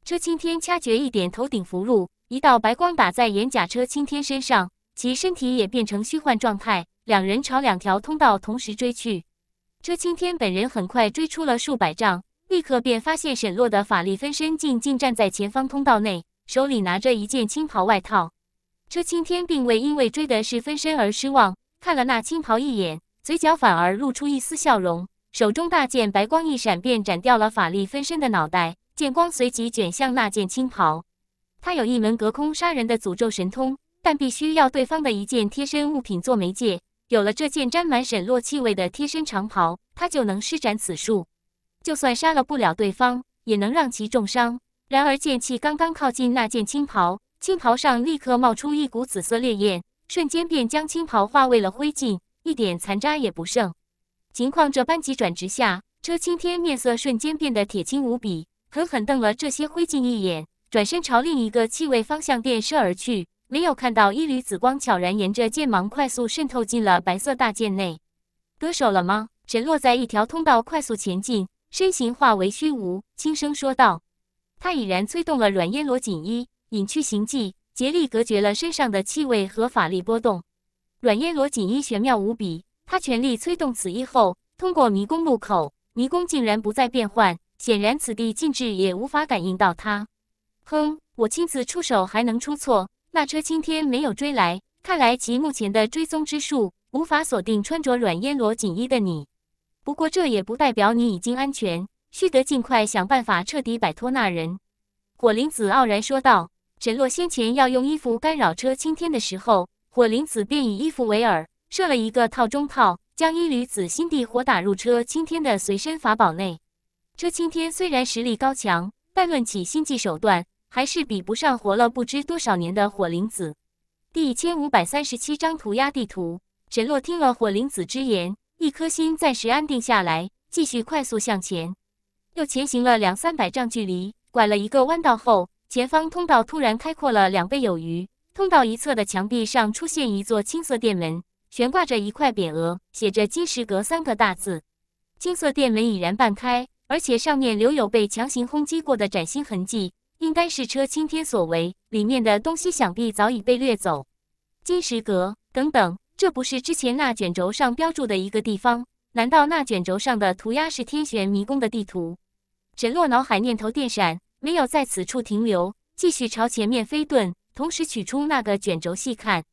车青天掐诀一点，头顶浮入一道白光，打在眼甲车青天身上，其身体也变成虚幻状态。两人朝两条通道同时追去。车青天本人很快追出了数百丈。立刻便发现沈洛的法力分身静静站在前方通道内，手里拿着一件青袍外套。车青天并未因为追的是分身而失望，看了那青袍一眼，嘴角反而露出一丝笑容。手中大剑白光一闪，便斩掉了法力分身的脑袋。剑光随即卷向那件青袍。他有一门隔空杀人的诅咒神通，但必须要对方的一件贴身物品做媒介。有了这件沾满沈洛气味的贴身长袍，他就能施展此术。就算杀了不了对方，也能让其重伤。然而剑气刚刚靠近那件青袍，青袍上立刻冒出一股紫色烈焰，瞬间便将青袍化为了灰烬，一点残渣也不剩。情况这般急转直下，车青天面色瞬间变得铁青无比，狠狠瞪了这些灰烬一眼，转身朝另一个气味方向电射而去。没有看到一缕紫光悄然沿着剑芒快速渗透进了白色大剑内。得手了吗？沈落在一条通道快速前进。身形化为虚无，轻声说道：“他已然催动了软烟罗锦衣，隐去行迹，竭力隔绝了身上的气味和法力波动。软烟罗锦衣玄妙无比，他全力催动此衣后，通过迷宫入口，迷宫竟然不再变换，显然此地禁制也无法感应到他。哼，我亲自出手还能出错？那车青天没有追来，看来其目前的追踪之术无法锁定穿着软烟罗锦衣的你。”不过这也不代表你已经安全，需得尽快想办法彻底摆脱那人。火灵子傲然说道：“沈洛先前要用衣服干扰车青天的时候，火灵子便以衣服为饵，设了一个套中套，将一缕紫心地火打入车青天的随身法宝内。车青天虽然实力高强，但论起心计手段，还是比不上活了不知多少年的火灵子。”第一千五百三十七张涂鸦地图，沈洛听了火灵子之言。一颗心暂时安定下来，继续快速向前，又前行了两三百丈距离，拐了一个弯道后，前方通道突然开阔了两倍有余。通道一侧的墙壁上出现一座青色殿门，悬挂着一块匾额，写着“金石阁”三个大字。青色殿门已然半开，而且上面留有被强行轰击过的崭新痕迹，应该是车青天所为。里面的东西想必早已被掠走。金石阁，等等。这不是之前那卷轴上标注的一个地方？难道那卷轴上的涂鸦是天玄迷宫的地图？沈洛脑海念头电闪，没有在此处停留，继续朝前面飞遁，同时取出那个卷轴细看。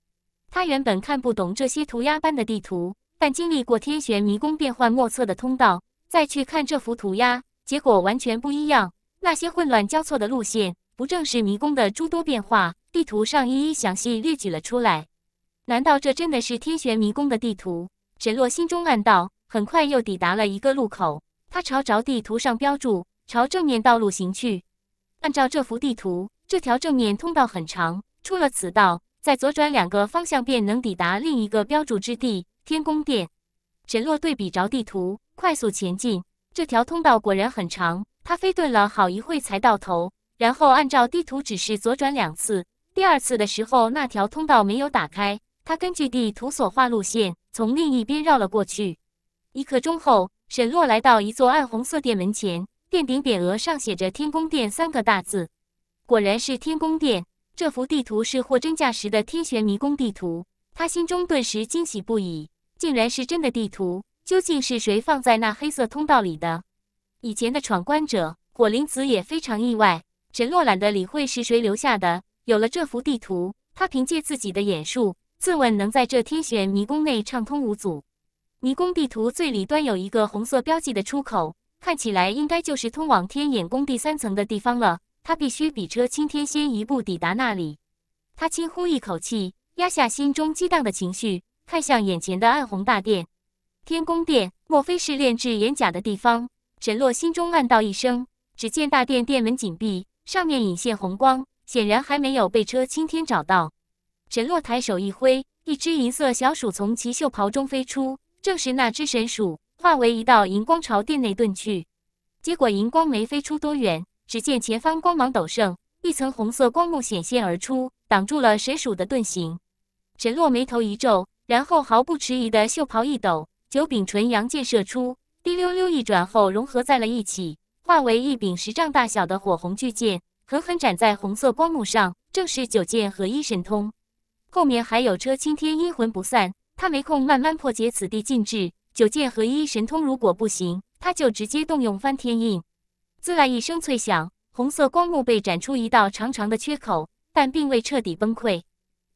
他原本看不懂这些涂鸦般的地图，但经历过天玄迷宫变幻莫测的通道，再去看这幅涂鸦，结果完全不一样。那些混乱交错的路线，不正是迷宫的诸多变化？地图上一一详细列举了出来。难道这真的是天玄迷宫的地图？沈洛心中暗道。很快又抵达了一个路口，他朝着地图上标注朝正面道路行去。按照这幅地图，这条正面通道很长，出了此道，再左转两个方向便能抵达另一个标注之地——天宫殿。沈洛对比着地图，快速前进。这条通道果然很长，他飞遁了好一会才到头，然后按照地图指示左转两次。第二次的时候，那条通道没有打开。他根据地图所画路线，从另一边绕了过去。一刻钟后，沈洛来到一座暗红色殿门前，殿顶匾额上写着“天宫殿”三个大字，果然是天宫殿。这幅地图是货真价实的天玄迷宫地图，他心中顿时惊喜不已，竟然是真的地图！究竟是谁放在那黑色通道里的？以前的闯关者火灵子也非常意外。沈洛懒得理会是谁留下的，有了这幅地图，他凭借自己的眼术。自问能在这天玄迷宫内畅通无阻。迷宫地图最里端有一个红色标记的出口，看起来应该就是通往天眼宫第三层的地方了。他必须比车青天先一步抵达那里。他轻呼一口气，压下心中激荡的情绪，看向眼前的暗红大殿——天宫殿，莫非是炼制眼甲的地方？沈洛心中暗道一声。只见大殿殿门紧闭，上面隐现红光，显然还没有被车青天找到。神洛抬手一挥，一只银色小鼠从其袖袍中飞出，正是那只神鼠，化为一道银光朝殿内遁去。结果银光没飞出多远，只见前方光芒陡盛，一层红色光幕显现而出，挡住了神鼠的遁形。神洛眉头一皱，然后毫不迟疑的袖袍一抖，九柄纯阳剑射出，滴溜溜一转后融合在了一起，化为一柄十丈大小的火红巨剑，狠狠斩在红色光幕上，正是九剑合一神通。后面还有车青天阴魂不散，他没空慢慢破解此地禁制，九剑合一神通如果不行，他就直接动用翻天印。自啦一声脆响，红色光幕被斩出一道长长的缺口，但并未彻底崩溃。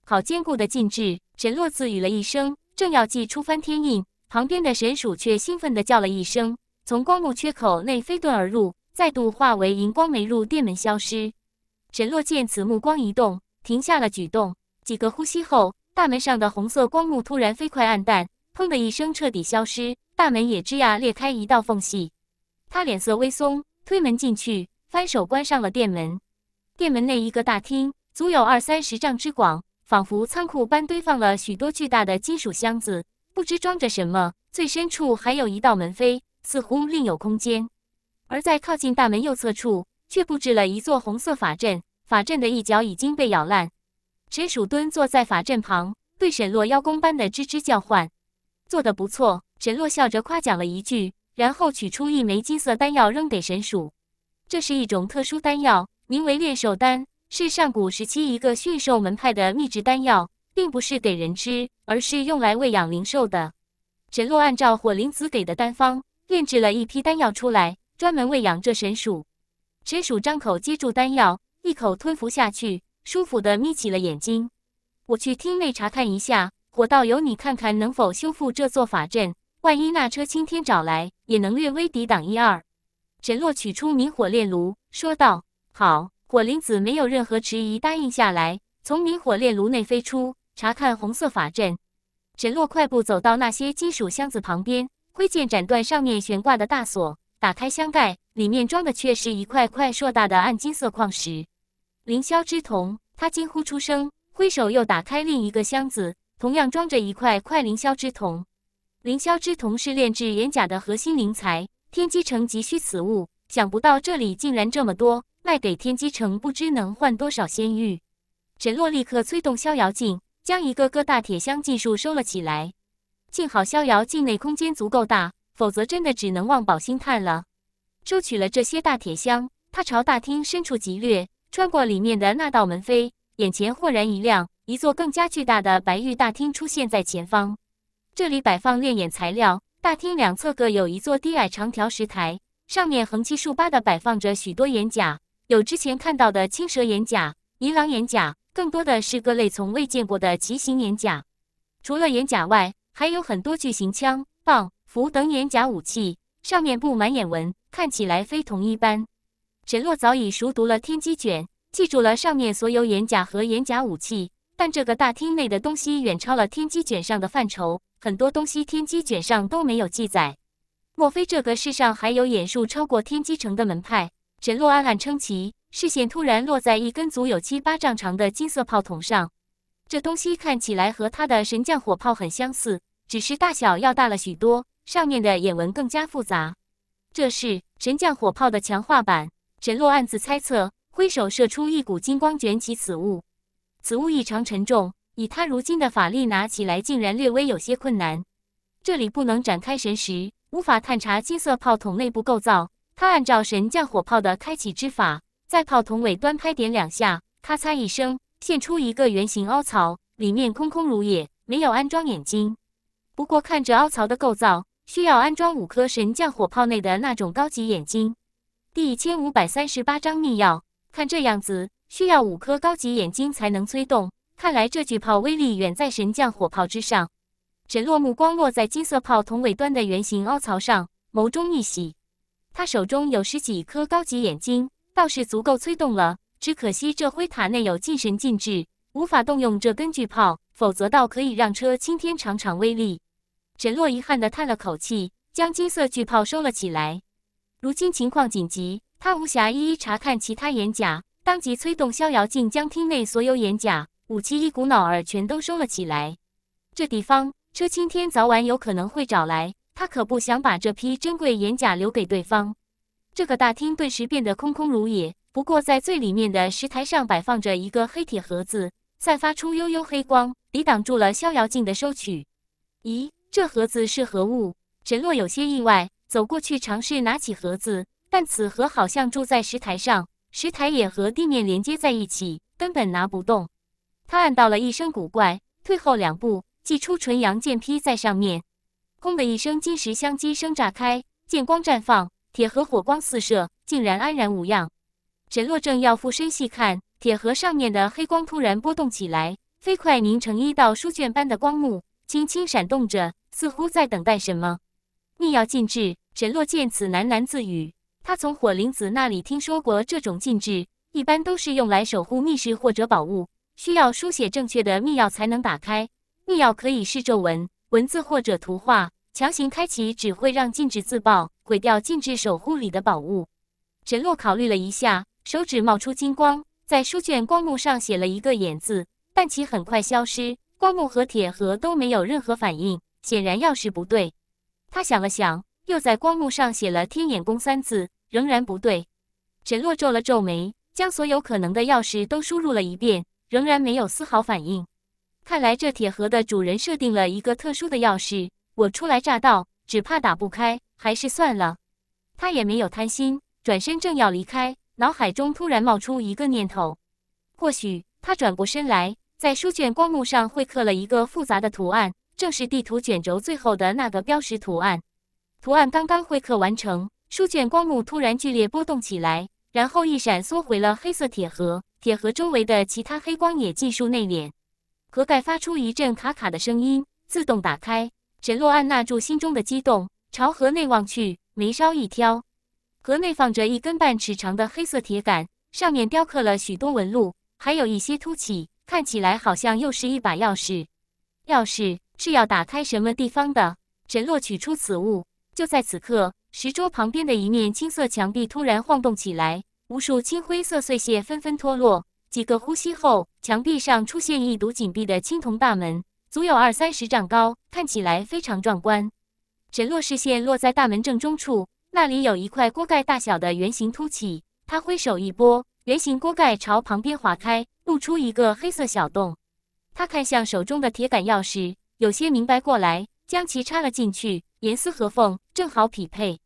好坚固的禁制，沈洛自语了一声，正要祭出翻天印，旁边的神鼠却兴奋地叫了一声，从光幕缺口内飞遁而入，再度化为荧光，没入殿门消失。沈洛见此，目光一动，停下了举动。几个呼吸后，大门上的红色光幕突然飞快暗淡，砰的一声彻底消失，大门也吱呀裂开一道缝隙。他脸色微松，推门进去，翻手关上了店门。店门内一个大厅，足有二三十丈之广，仿佛仓库般堆放了许多巨大的金属箱子，不知装着什么。最深处还有一道门扉，似乎另有空间。而在靠近大门右侧处，却布置了一座红色法阵，法阵的一角已经被咬烂。神鼠蹲坐在法阵旁，对沈洛邀功般的吱吱叫唤。做得不错，沈洛笑着夸奖了一句，然后取出一枚金色丹药扔给神鼠。这是一种特殊丹药，名为猎兽丹，是上古时期一个驯兽门派的秘制丹药，并不是给人吃，而是用来喂养灵兽的。沈洛按照火灵子给的丹方炼制了一批丹药出来，专门喂养这神鼠。神鼠张口接住丹药，一口吞服下去。舒服的眯起了眼睛，我去厅内查看一下。火道由你看看能否修复这座法阵？万一那车青天找来，也能略微抵挡一二。沈洛取出明火炼炉，说道：“好。”火灵子没有任何迟疑，答应下来，从明火炼炉内飞出，查看红色法阵。沈洛快步走到那些金属箱子旁边，挥剑斩断上面悬挂的大锁，打开箱盖，里面装的却是一块块硕大的暗金色矿石。凌霄之瞳，他惊呼出声，挥手又打开另一个箱子，同样装着一块块凌霄之瞳。凌霄之瞳是炼制偃甲的核心灵材，天机城急需此物。想不到这里竟然这么多，卖给天机城不知能换多少仙玉。沈洛立刻催动逍遥镜，将一个个大铁箱尽数收了起来。幸好逍遥境内空间足够大，否则真的只能望宝兴叹了。收取了这些大铁箱，他朝大厅深处急掠。穿过里面的那道门扉，眼前豁然一亮，一座更加巨大的白玉大厅出现在前方。这里摆放炼眼材料，大厅两侧各有一座低矮长条石台，上面横七竖八的摆放着许多眼甲，有之前看到的青蛇眼甲、银狼眼甲，更多的是各类从未见过的奇形眼甲。除了眼甲外，还有很多巨型枪、棒、斧等眼甲武器，上面布满眼纹，看起来非同一般。神洛早已熟读了天机卷，记住了上面所有偃甲和偃甲武器，但这个大厅内的东西远超了天机卷上的范畴，很多东西天机卷上都没有记载。莫非这个世上还有眼术超过天机城的门派？神洛暗暗称奇，视线突然落在一根足有七八丈长的金色炮筒上，这东西看起来和他的神将火炮很相似，只是大小要大了许多，上面的眼纹更加复杂。这是神将火炮的强化版。神洛暗自猜测，挥手射出一股金光，卷起此物。此物异常沉重，以他如今的法力拿起来，竟然略微有些困难。这里不能展开神识，无法探查金色炮筒内部构造。他按照神将火炮的开启之法，在炮筒尾端拍点两下，咔嚓一声，现出一个圆形凹槽，里面空空如也，没有安装眼睛。不过，看着凹槽的构造，需要安装五颗神将火炮内的那种高级眼睛。第一千五百三十八章密钥。看这样子，需要五颗高级眼睛才能催动。看来这巨炮威力远在神将火炮之上。沈洛目光落在金色炮筒尾端的圆形凹槽上，眸中一喜。他手中有十几颗高级眼睛，倒是足够催动了。只可惜这灰塔内有禁神禁制，无法动用这根巨炮，否则倒可以让车青天尝尝威力。沈洛遗憾地叹了口气，将金色巨炮收了起来。如今情况紧急，他无暇一一查看其他眼甲，当即催动逍遥镜，将厅内所有眼甲武器一股脑儿全都收了起来。这地方车青天早晚有可能会找来，他可不想把这批珍贵眼甲留给对方。这个大厅顿时变得空空如也。不过在最里面的石台上摆放着一个黑铁盒子，散发出幽幽黑光，抵挡住了逍遥镜的收取。咦，这盒子是何物？沈洛有些意外。走过去尝试拿起盒子，但此盒好像住在石台上，石台也和地面连接在一起，根本拿不动。他按到了一声古怪，退后两步，祭出纯阳剑劈在上面，轰的一声金石相击声炸开，剑光绽放，铁盒火光四射，竟然安然无恙。沈洛正要附身细看，铁盒上面的黑光突然波动起来，飞快凝成一道书卷般的光幕，轻轻闪动着，似乎在等待什么。密钥禁制，沈洛见此喃喃自语。他从火灵子那里听说过这种禁制，一般都是用来守护密室或者宝物，需要书写正确的密钥才能打开。密钥可以是咒文、文字或者图画。强行开启只会让禁制自爆，毁掉禁制守护里的宝物。沈洛考虑了一下，手指冒出金光，在书卷光幕上写了一个“眼”字，但其很快消失，光幕和铁盒都没有任何反应，显然钥匙不对。他想了想，又在光幕上写了“天眼宫”三字，仍然不对。沈洛皱了皱眉，将所有可能的钥匙都输入了一遍，仍然没有丝毫反应。看来这铁盒的主人设定了一个特殊的钥匙，我初来乍到，只怕打不开，还是算了。他也没有贪心，转身正要离开，脑海中突然冒出一个念头：或许他转过身来，在书卷光幕上会刻了一个复杂的图案。正是地图卷轴最后的那个标识图案，图案刚刚会刻完成，书卷光幕突然剧烈波动起来，然后一闪缩回了黑色铁盒。铁盒周围的其他黑光也尽数内敛，盒盖发出一阵卡卡的声音，自动打开。沈洛按捺住心中的激动，朝盒内望去，眉梢一挑。盒内放着一根半尺长的黑色铁杆，上面雕刻了许多纹路，还有一些凸起，看起来好像又是一把钥匙。钥匙。是要打开什么地方的？沈洛取出此物，就在此刻，石桌旁边的一面青色墙壁突然晃动起来，无数青灰色碎屑纷纷脱落。几个呼吸后，墙壁上出现一堵紧闭的青铜大门，足有二三十丈高，看起来非常壮观。沈洛视线落在大门正中处，那里有一块锅盖大小的圆形凸起。他挥手一拨，圆形锅盖朝旁边划开，露出一个黑色小洞。他看向手中的铁杆钥匙。有些明白过来，将其插了进去，严丝合缝，正好匹配。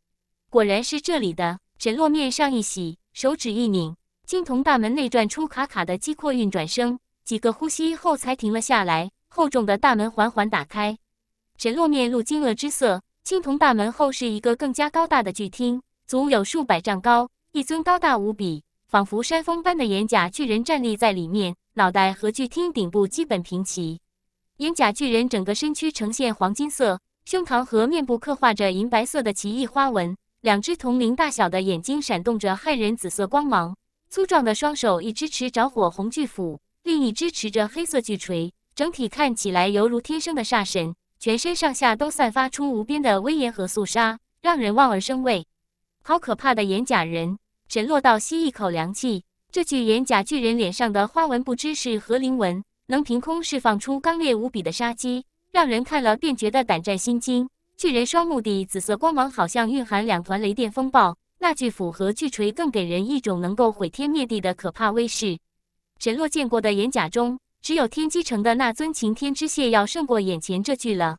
果然是这里的。沈洛面上一喜，手指一拧，青铜大门内传出咔咔的机扩运转声，几个呼吸后才停了下来。厚重的大门缓缓打开，沈洛面露惊愕之色。青铜大门后是一个更加高大的巨厅，足有数百丈高，一尊高大无比、仿佛山峰般的岩甲巨人站立在里面，脑袋和巨厅顶部基本平齐。岩甲巨人整个身躯呈现黄金色，胸膛和面部刻画着银白色的奇异花纹，两只铜铃大小的眼睛闪动着骇人紫色光芒，粗壮的双手一持着火红巨斧，另一持着黑色巨锤，整体看起来犹如天生的煞神，全身上下都散发出无边的威严和肃杀，让人望而生畏。好可怕的岩甲人！沈落倒吸一口凉气，这具岩甲巨人脸上的花纹不知是何灵纹。能凭空释放出刚烈无比的杀机，让人看了便觉得胆战心惊。巨人双目的紫色光芒好像蕴含两团雷电风暴，那巨斧和巨锤更给人一种能够毁天灭地的可怕威势。沈洛见过的岩甲中，只有天机城的那尊擎天之蟹要胜过眼前这具了。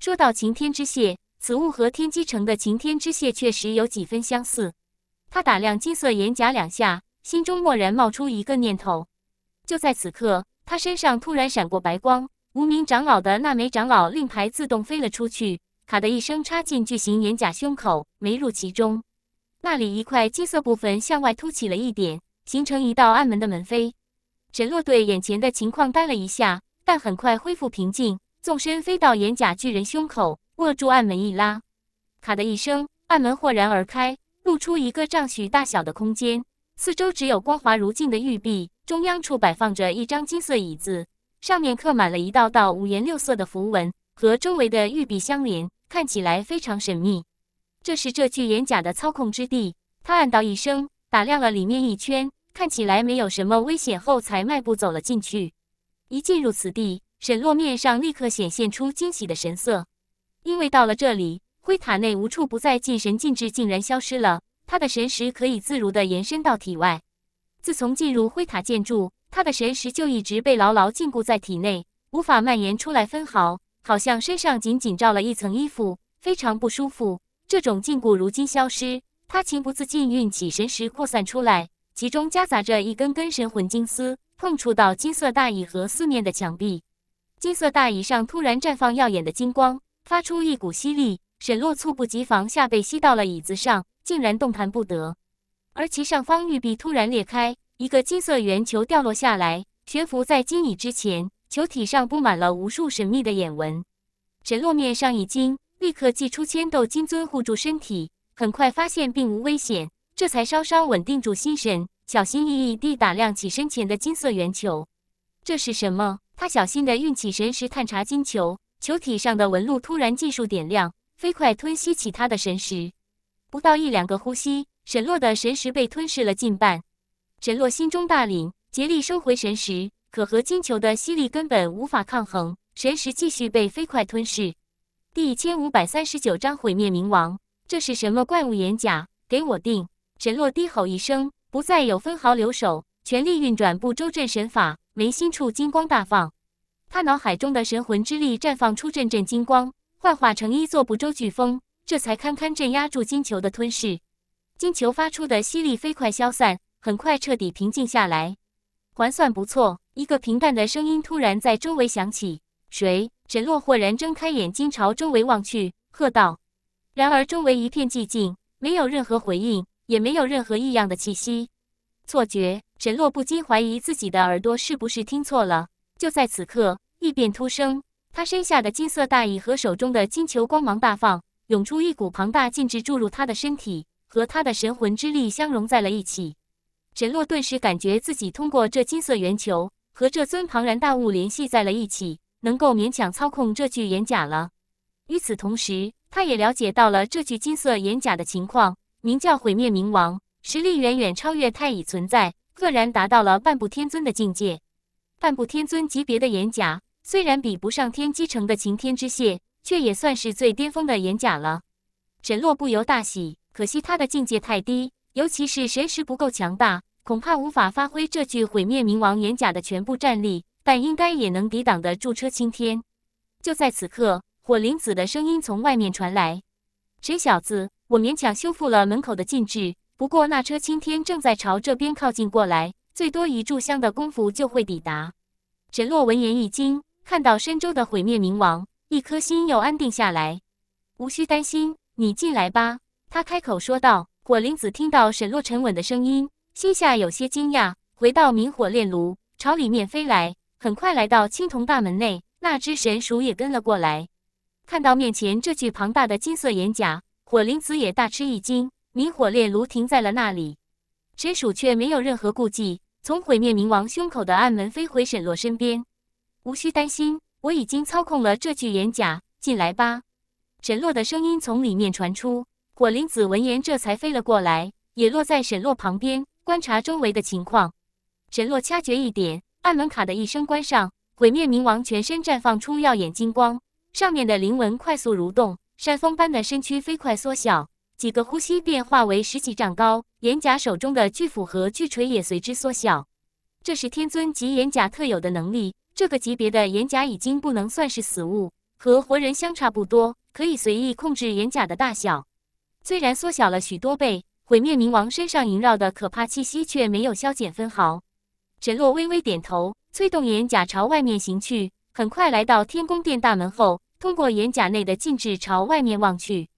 说到擎天之蟹，此物和天机城的擎天之蟹确实有几分相似。他打量金色岩甲两下，心中蓦然冒出一个念头。就在此刻。他身上突然闪过白光，无名长老的那枚长老令牌自动飞了出去，咔的一声插进巨型岩甲胸口，没入其中。那里一块金色部分向外凸起了一点，形成一道暗门的门扉。沈洛对眼前的情况呆了一下，但很快恢复平静，纵身飞到岩甲巨人胸口，握住暗门一拉，咔的一声，暗门豁然而开，露出一个丈许大小的空间，四周只有光滑如镜的玉壁。中央处摆放着一张金色椅子，上面刻满了一道道五颜六色的符文，和周围的玉壁相连，看起来非常神秘。这是这具偃甲的操控之地。他暗道一声，打量了里面一圈，看起来没有什么危险后，才迈步走了进去。一进入此地，沈洛面上立刻显现出惊喜的神色，因为到了这里，灰塔内无处不在禁神禁制竟然消失了，他的神识可以自如的延伸到体外。自从进入灰塔建筑，他的神识就一直被牢牢禁锢在体内，无法蔓延出来分毫，好像身上仅仅罩了一层衣服，非常不舒服。这种禁锢如今消失，他情不自禁运起神识扩散出来，其中夹杂着一根根神魂金丝，碰触到金色大椅和四面的墙壁。金色大椅上突然绽放耀眼的金光，发出一股吸力，沈洛猝不及防下被吸到了椅子上，竟然动弹不得。而其上方玉壁突然裂开，一个金色圆球掉落下来，悬浮在金椅之前。球体上布满了无数神秘的眼纹。沈洛面上一惊，立刻祭出千斗金樽护住身体。很快发现并无危险，这才稍稍稳定住心神，小心翼翼地打量起身前的金色圆球。这是什么？他小心地运起神识探查金球，球体上的纹路突然尽数点亮，飞快吞吸起他的神识。不到一两个呼吸。沈洛的神识被吞噬了近半，沈洛心中大凛，竭力收回神识，可和金球的吸力根本无法抗衡，神识继续被飞快吞噬。第一千五百三十九章毁灭冥王，这是什么怪物？眼甲，给我定！沈洛低吼一声，不再有分毫留手，全力运转不周镇神法，眉心处金光大放，他脑海中的神魂之力绽放出阵阵金光，幻化成一座不周飓风，这才堪堪镇压住金球的吞噬。金球发出的吸力飞快消散，很快彻底平静下来。还算不错。一个平淡的声音突然在周围响起：“谁？”沈洛豁然睁开眼睛，朝周围望去，喝道：“然而周围一片寂静，没有任何回应，也没有任何异样的气息。”错觉！沈洛不禁怀疑自己的耳朵是不是听错了。就在此刻，异变突生，他身下的金色大衣和手中的金球光芒大放，涌出一股庞大禁制注入他的身体。和他的神魂之力相融在了一起，沈洛顿时感觉自己通过这金色圆球和这尊庞然大物联系在了一起，能够勉强操控这具岩甲了。与此同时，他也了解到了这具金色岩甲的情况，名叫毁灭冥王，实力远远超越太乙存在，赫然达到了半步天尊的境界。半步天尊级别的岩甲，虽然比不上天机城的擎天之血，却也算是最巅峰的岩甲了。沈洛不由大喜。可惜他的境界太低，尤其是神识不够强大，恐怕无法发挥这具毁灭冥王偃甲的全部战力，但应该也能抵挡得住车青天。就在此刻，火灵子的声音从外面传来：“谁小子，我勉强修复了门口的禁制，不过那车青天正在朝这边靠近过来，最多一炷香的功夫就会抵达。”沈洛闻言一惊，看到深州的毁灭冥王，一颗心又安定下来。无需担心，你进来吧。他开口说道：“火灵子，听到沈洛沉稳的声音，心下有些惊讶。回到明火炼炉，朝里面飞来，很快来到青铜大门内。那只神鼠也跟了过来。看到面前这具庞大的金色岩甲，火灵子也大吃一惊。明火炼炉停在了那里，神鼠却没有任何顾忌，从毁灭冥王胸口的暗门飞回沈洛身边。无需担心，我已经操控了这具岩甲。进来吧。”沈洛的声音从里面传出。火灵子闻言，这才飞了过来，也落在沈洛旁边，观察周围的情况。沈洛掐诀一点，暗门卡的一声关上，毁灭冥王全身绽放出耀眼金光，上面的灵纹快速蠕动，山峰般的身躯飞快缩小，几个呼吸变化为十几丈高。炎甲手中的巨斧和巨锤也随之缩小。这是天尊级炎甲特有的能力。这个级别的炎甲已经不能算是死物，和活人相差不多，可以随意控制炎甲的大小。虽然缩小了许多倍，毁灭冥王身上萦绕的可怕气息却没有消减分毫。沈洛微微点头，催动眼甲朝外面行去。很快来到天宫殿大门后，通过眼甲内的禁制朝外面望去。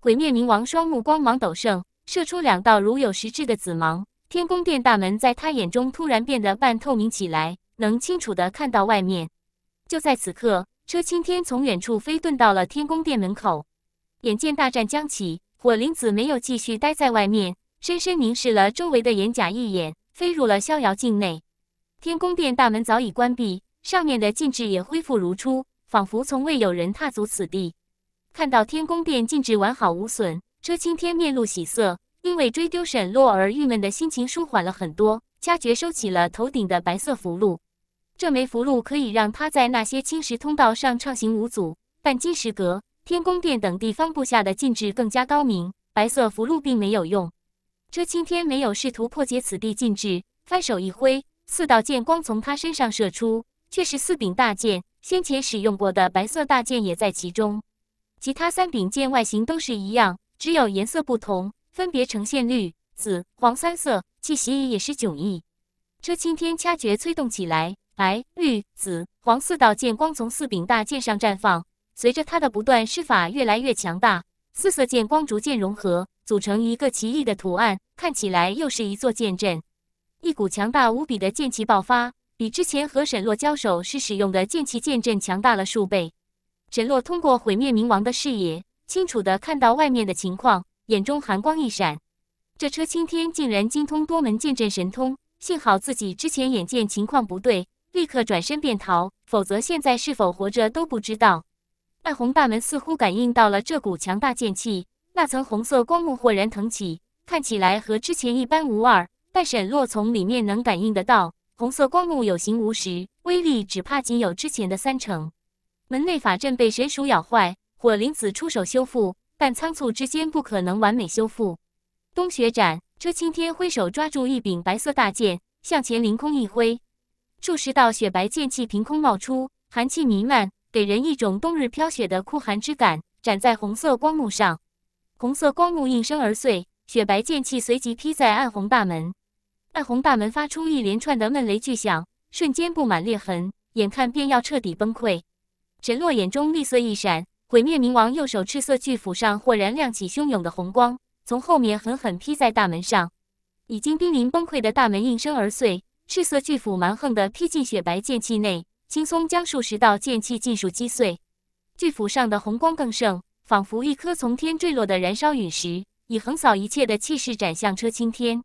毁灭冥王双目光芒陡盛，射出两道如有实质的紫芒。天宫殿大门在他眼中突然变得半透明起来，能清楚的看到外面。就在此刻，车青天从远处飞遁到了天宫殿门口，眼见大战将起。火灵子没有继续待在外面，深深凝视了周围的岩甲一眼，飞入了逍遥境内。天宫殿大门早已关闭，上面的禁制也恢复如初，仿佛从未有人踏足此地。看到天宫殿禁制完好无损，车青天面露喜色，因为追丢沈洛而郁闷的心情舒缓了很多，掐诀收起了头顶的白色符箓。这枚符箓可以让他在那些侵蚀通道上畅行无阻，但金石阁。天宫殿等地方布下的禁制更加高明，白色符箓并没有用。车青天没有试图破解此地禁制，翻手一挥，四道剑光从他身上射出，却是四柄大剑。先前使用过的白色大剑也在其中，其他三柄剑外形都是一样，只有颜色不同，分别呈现绿、紫、黄三色，气息也是迥异。车青天掐诀催动起来，白、绿、紫、黄四道剑光从四柄大剑上绽放。随着他的不断施法，越来越强大，四色剑光逐渐融合，组成一个奇异的图案，看起来又是一座剑阵。一股强大无比的剑气爆发，比之前和沈洛交手时使用的剑气剑阵强大了数倍。沈洛通过毁灭冥王的视野，清楚的看到外面的情况，眼中寒光一闪，这车青天竟然精通多门剑阵神通。幸好自己之前眼见情况不对，立刻转身便逃，否则现在是否活着都不知道。暗红大门似乎感应到了这股强大剑气，那层红色光幕豁然腾起，看起来和之前一般无二。但沈洛从里面能感应得到，红色光幕有形无实，威力只怕仅有之前的三成。门内法阵被神鼠咬坏，火灵子出手修复，但仓促之间不可能完美修复。冬雪斩，车青天挥手抓住一柄白色大剑，向前凌空一挥，数十道雪白剑气凭空冒出，寒气弥漫。给人一种冬日飘雪的酷寒之感。展在红色光幕上，红色光幕应声而碎。雪白剑气随即劈在暗红大门，暗红大门发出一连串的闷雷巨响，瞬间布满裂痕，眼看便要彻底崩溃。神洛眼中绿色一闪，毁灭冥王右手赤色巨斧上豁然亮起汹涌的红光，从后面狠狠劈在大门上。已经濒临崩溃的大门应声而碎，赤色巨斧蛮横地劈进雪白剑气内。轻松将数十道剑气尽数击碎，巨斧上的红光更盛，仿佛一颗从天坠落的燃烧陨石，以横扫一切的气势斩向车青天。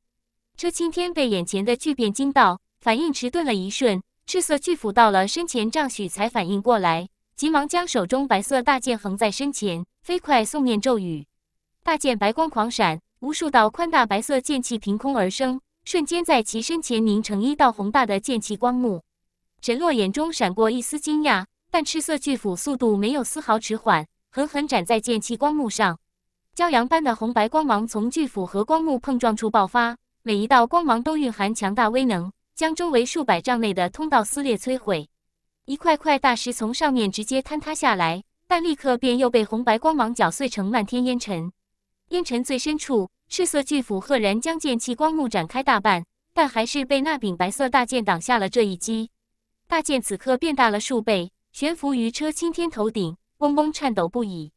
车青天被眼前的巨变惊到，反应迟钝了一瞬，赤色巨斧到了身前丈许才反应过来，急忙将手中白色大剑横在身前，飞快诵念咒语，大剑白光狂闪，无数道宽大白色剑气凭空而生，瞬间在其身前凝成一道宏大的剑气光幕。神洛眼中闪过一丝惊讶，但赤色巨斧速度没有丝毫迟缓，狠狠斩在剑气光幕上。骄阳般的红白光芒从巨斧和光幕碰撞处爆发，每一道光芒都蕴含强大威能，将周围数百丈内的通道撕裂摧毁。一块块大石从上面直接坍塌下来，但立刻便又被红白光芒搅碎成漫天烟尘。烟尘最深处，赤色巨斧赫然将剑气光幕展开大半，但还是被那柄白色大剑挡下了这一击。大剑此刻变大了数倍，悬浮于车青天头顶，嗡嗡颤抖不已。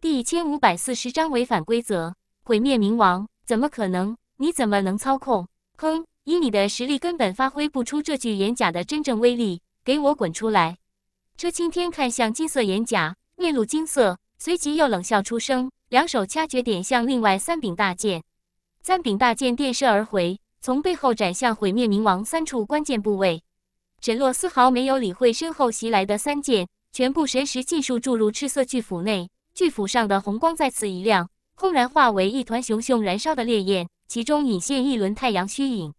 第千五百四十章违反规则，毁灭冥王怎么可能？你怎么能操控？哼，以你的实力根本发挥不出这具眼甲的真正威力，给我滚出来！车青天看向金色眼甲，面露惊色，随即又冷笑出声，两手掐诀点向另外三柄大剑，三柄大剑电射而回，从背后斩向毁灭冥王三处关键部位。沈洛丝毫没有理会身后袭来的三剑，全部神识尽数注入赤色巨斧内，巨斧上的红光再次一亮，轰然化为一团熊熊燃烧的烈焰，其中隐现一轮太阳虚影。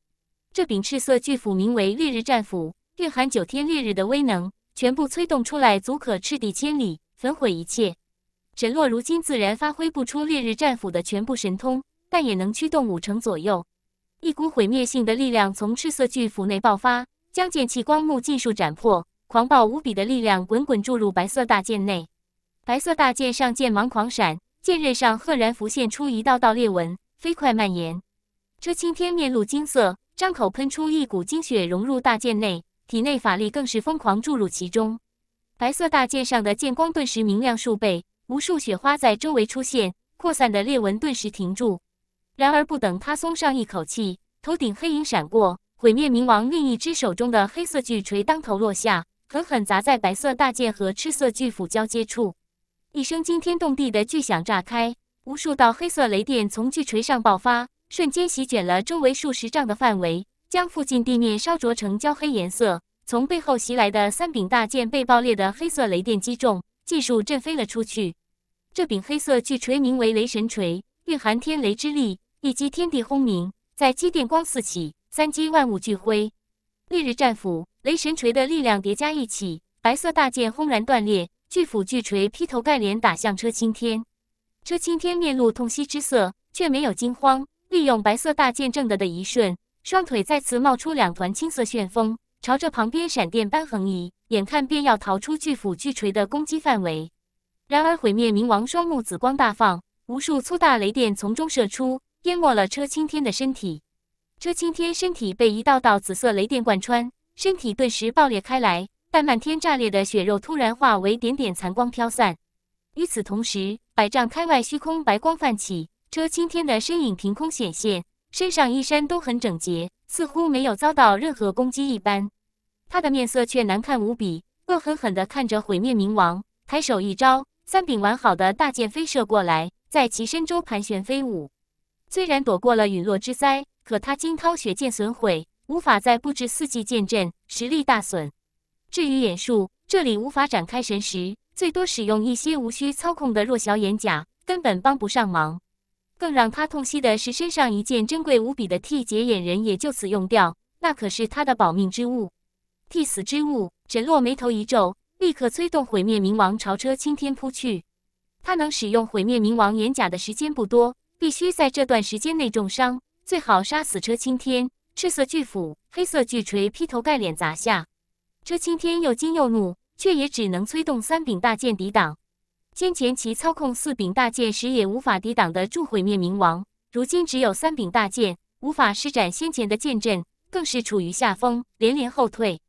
这柄赤色巨斧名为烈日战斧，蕴含九天烈日的威能，全部催动出来，足可赤地千里，焚毁一切。沈洛如今自然发挥不出烈日战斧的全部神通，但也能驱动五成左右，一股毁灭性的力量从赤色巨斧内爆发。将剑气光幕尽数斩破，狂暴无比的力量滚滚注入白色大剑内。白色大剑上剑芒狂闪，剑刃上赫然浮现出一道道裂纹，飞快蔓延。车青天面露惊色，张口喷出一股精血融入大剑内，体内法力更是疯狂注入其中。白色大剑上的剑光顿时明亮数倍，无数雪花在周围出现，扩散的裂纹顿时停住。然而不等他松上一口气，头顶黑影闪过。毁灭冥王另一只手中的黑色巨锤当头落下，狠狠砸在白色大剑和赤色巨斧交接处，一声惊天动地的巨响炸开，无数道黑色雷电从巨锤上爆发，瞬间席卷了周围数十丈的范围，将附近地面烧灼成焦黑颜色。从背后袭来的三柄大剑被爆裂的黑色雷电击中，尽数震飞了出去。这柄黑色巨锤名为雷神锤，蕴含天雷之力，一击天地轰鸣，在机电光四起。三击万物俱灰，烈日战斧、雷神锤的力量叠加一起，白色大剑轰然断裂，巨斧巨锤劈头盖脸打向车青天。车青天面露痛惜之色，却没有惊慌，利用白色大剑挣的的一瞬，双腿再次冒出两团青色旋风，朝着旁边闪电般横移，眼看便要逃出巨斧巨锤的攻击范围。然而毁灭冥王双目紫光大放，无数粗大雷电从中射出，淹没了车青天的身体。车青天身体被一道道紫色雷电贯穿，身体顿时爆裂开来。但漫天炸裂的血肉突然化为点点残光飘散。与此同时，百丈开外虚空白光泛起，车青天的身影凭空显现，身上衣衫都很整洁，似乎没有遭到任何攻击一般。他的面色却难看无比，恶狠狠地看着毁灭冥王，抬手一招，三柄完好的大剑飞射过来，在其身周盘旋飞舞。虽然躲过了陨落之灾。可他惊涛血剑损毁，无法再布置四季剑阵，实力大损。至于眼术，这里无法展开神识，最多使用一些无需操控的弱小眼甲，根本帮不上忙。更让他痛惜的是，身上一件珍贵无比的替劫眼人也就此用掉，那可是他的保命之物，替死之物。沈洛眉头一皱，立刻催动毁灭冥王朝车青天扑去。他能使用毁灭冥王眼甲的时间不多，必须在这段时间内重伤。最好杀死车青天，赤色巨斧、黑色巨锤劈头盖脸砸下。车青天又惊又怒，却也只能催动三柄大剑抵挡。先前其操控四柄大剑时也无法抵挡得住毁灭冥王，如今只有三柄大剑，无法施展先前的剑阵，更是处于下风，连连后退。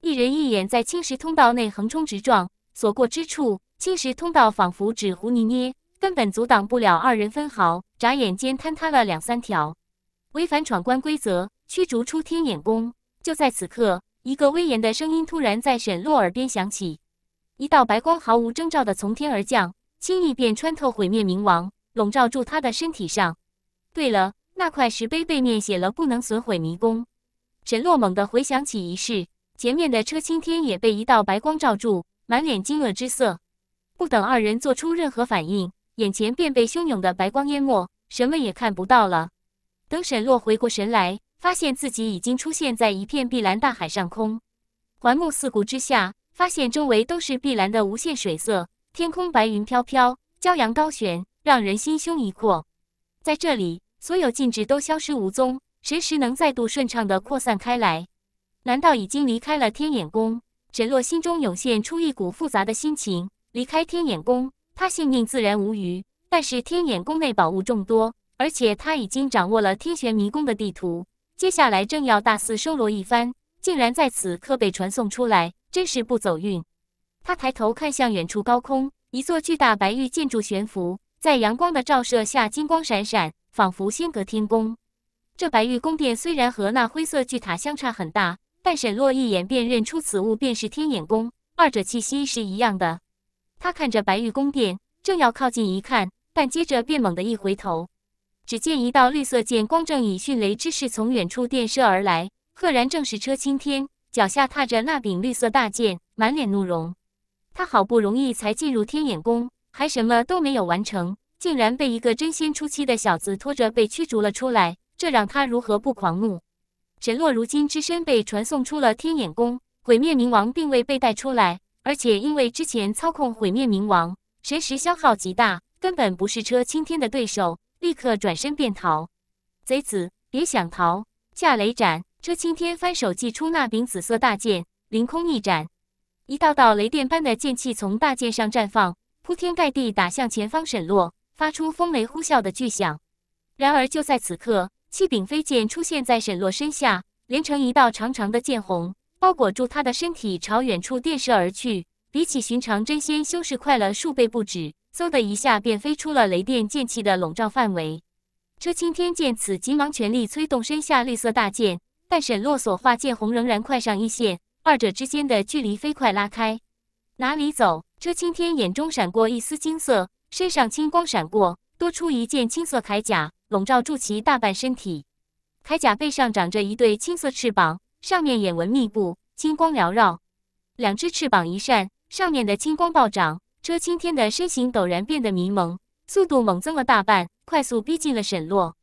一人一眼在青石通道内横冲直撞，所过之处，青石通道仿佛纸糊泥捏，根本阻挡不了二人分毫。眨眼间坍塌了两三条。违反闯关规则，驱逐出天眼宫。就在此刻，一个威严的声音突然在沈洛耳边响起。一道白光毫无征兆地从天而降，轻易便穿透毁灭冥王，笼罩住他的身体上。对了，那块石碑背面写了“不能损毁迷宫”。沈洛猛地回想起一事，前面的车青天也被一道白光罩住，满脸惊愕之色。不等二人做出任何反应，眼前便被汹涌的白光淹没，什么也看不到了。等沈洛回过神来，发现自己已经出现在一片碧蓝大海上空，环目四顾之下，发现周围都是碧蓝的无限水色，天空白云飘飘，骄阳高悬，让人心胸一阔。在这里，所有禁制都消失无踪，随时能再度顺畅的扩散开来。难道已经离开了天眼宫？沈洛心中涌现出一股复杂的心情。离开天眼宫，他性命自然无虞，但是天眼宫内宝物众多。而且他已经掌握了天玄迷宫的地图，接下来正要大肆收罗一番，竟然在此刻被传送出来，真是不走运。他抬头看向远处高空，一座巨大白玉建筑悬浮在阳光的照射下，金光闪闪，仿佛仙阁天宫。这白玉宫殿虽然和那灰色巨塔相差很大，但沈洛一眼便认出此物便是天眼宫，二者气息是一样的。他看着白玉宫殿，正要靠近一看，但接着便猛地一回头。只见一道绿色剑光正以迅雷之势从远处电射而来，赫然正是车青天，脚下踏着那柄绿色大剑，满脸怒容。他好不容易才进入天眼宫，还什么都没有完成，竟然被一个真仙初期的小子拖着被驱逐了出来，这让他如何不狂怒？沈洛如今只身被传送出了天眼宫，毁灭冥王并未被带出来，而且因为之前操控毁灭冥王，神识消耗极大，根本不是车青天的对手。立刻转身便逃，贼子别想逃！驾雷斩，车青天翻手祭出那柄紫色大剑，凌空一斩，一道道雷电般的剑气从大剑上绽放，铺天盖地打向前方沈洛，发出风雷呼啸的巨响。然而就在此刻，七柄飞剑出现在沈洛身下，连成一道长长的剑虹，包裹住他的身体，朝远处电射而去，比起寻常真仙修士快了数倍不止。嗖的一下，便飞出了雷电剑气的笼罩范围。车青天见此，急忙全力催动身下绿色大剑，但沈洛所化剑虹仍然快上一线，二者之间的距离飞快拉开。哪里走？车青天眼中闪过一丝金色，身上青光闪过，多出一件青色铠甲，笼罩住其大半身体。铠甲背上长着一对青色翅膀，上面眼纹密布，青光缭绕。两只翅膀一扇，上面的青光暴涨。车青天的身形陡然变得迷蒙，速度猛增了大半，快速逼近了沈洛。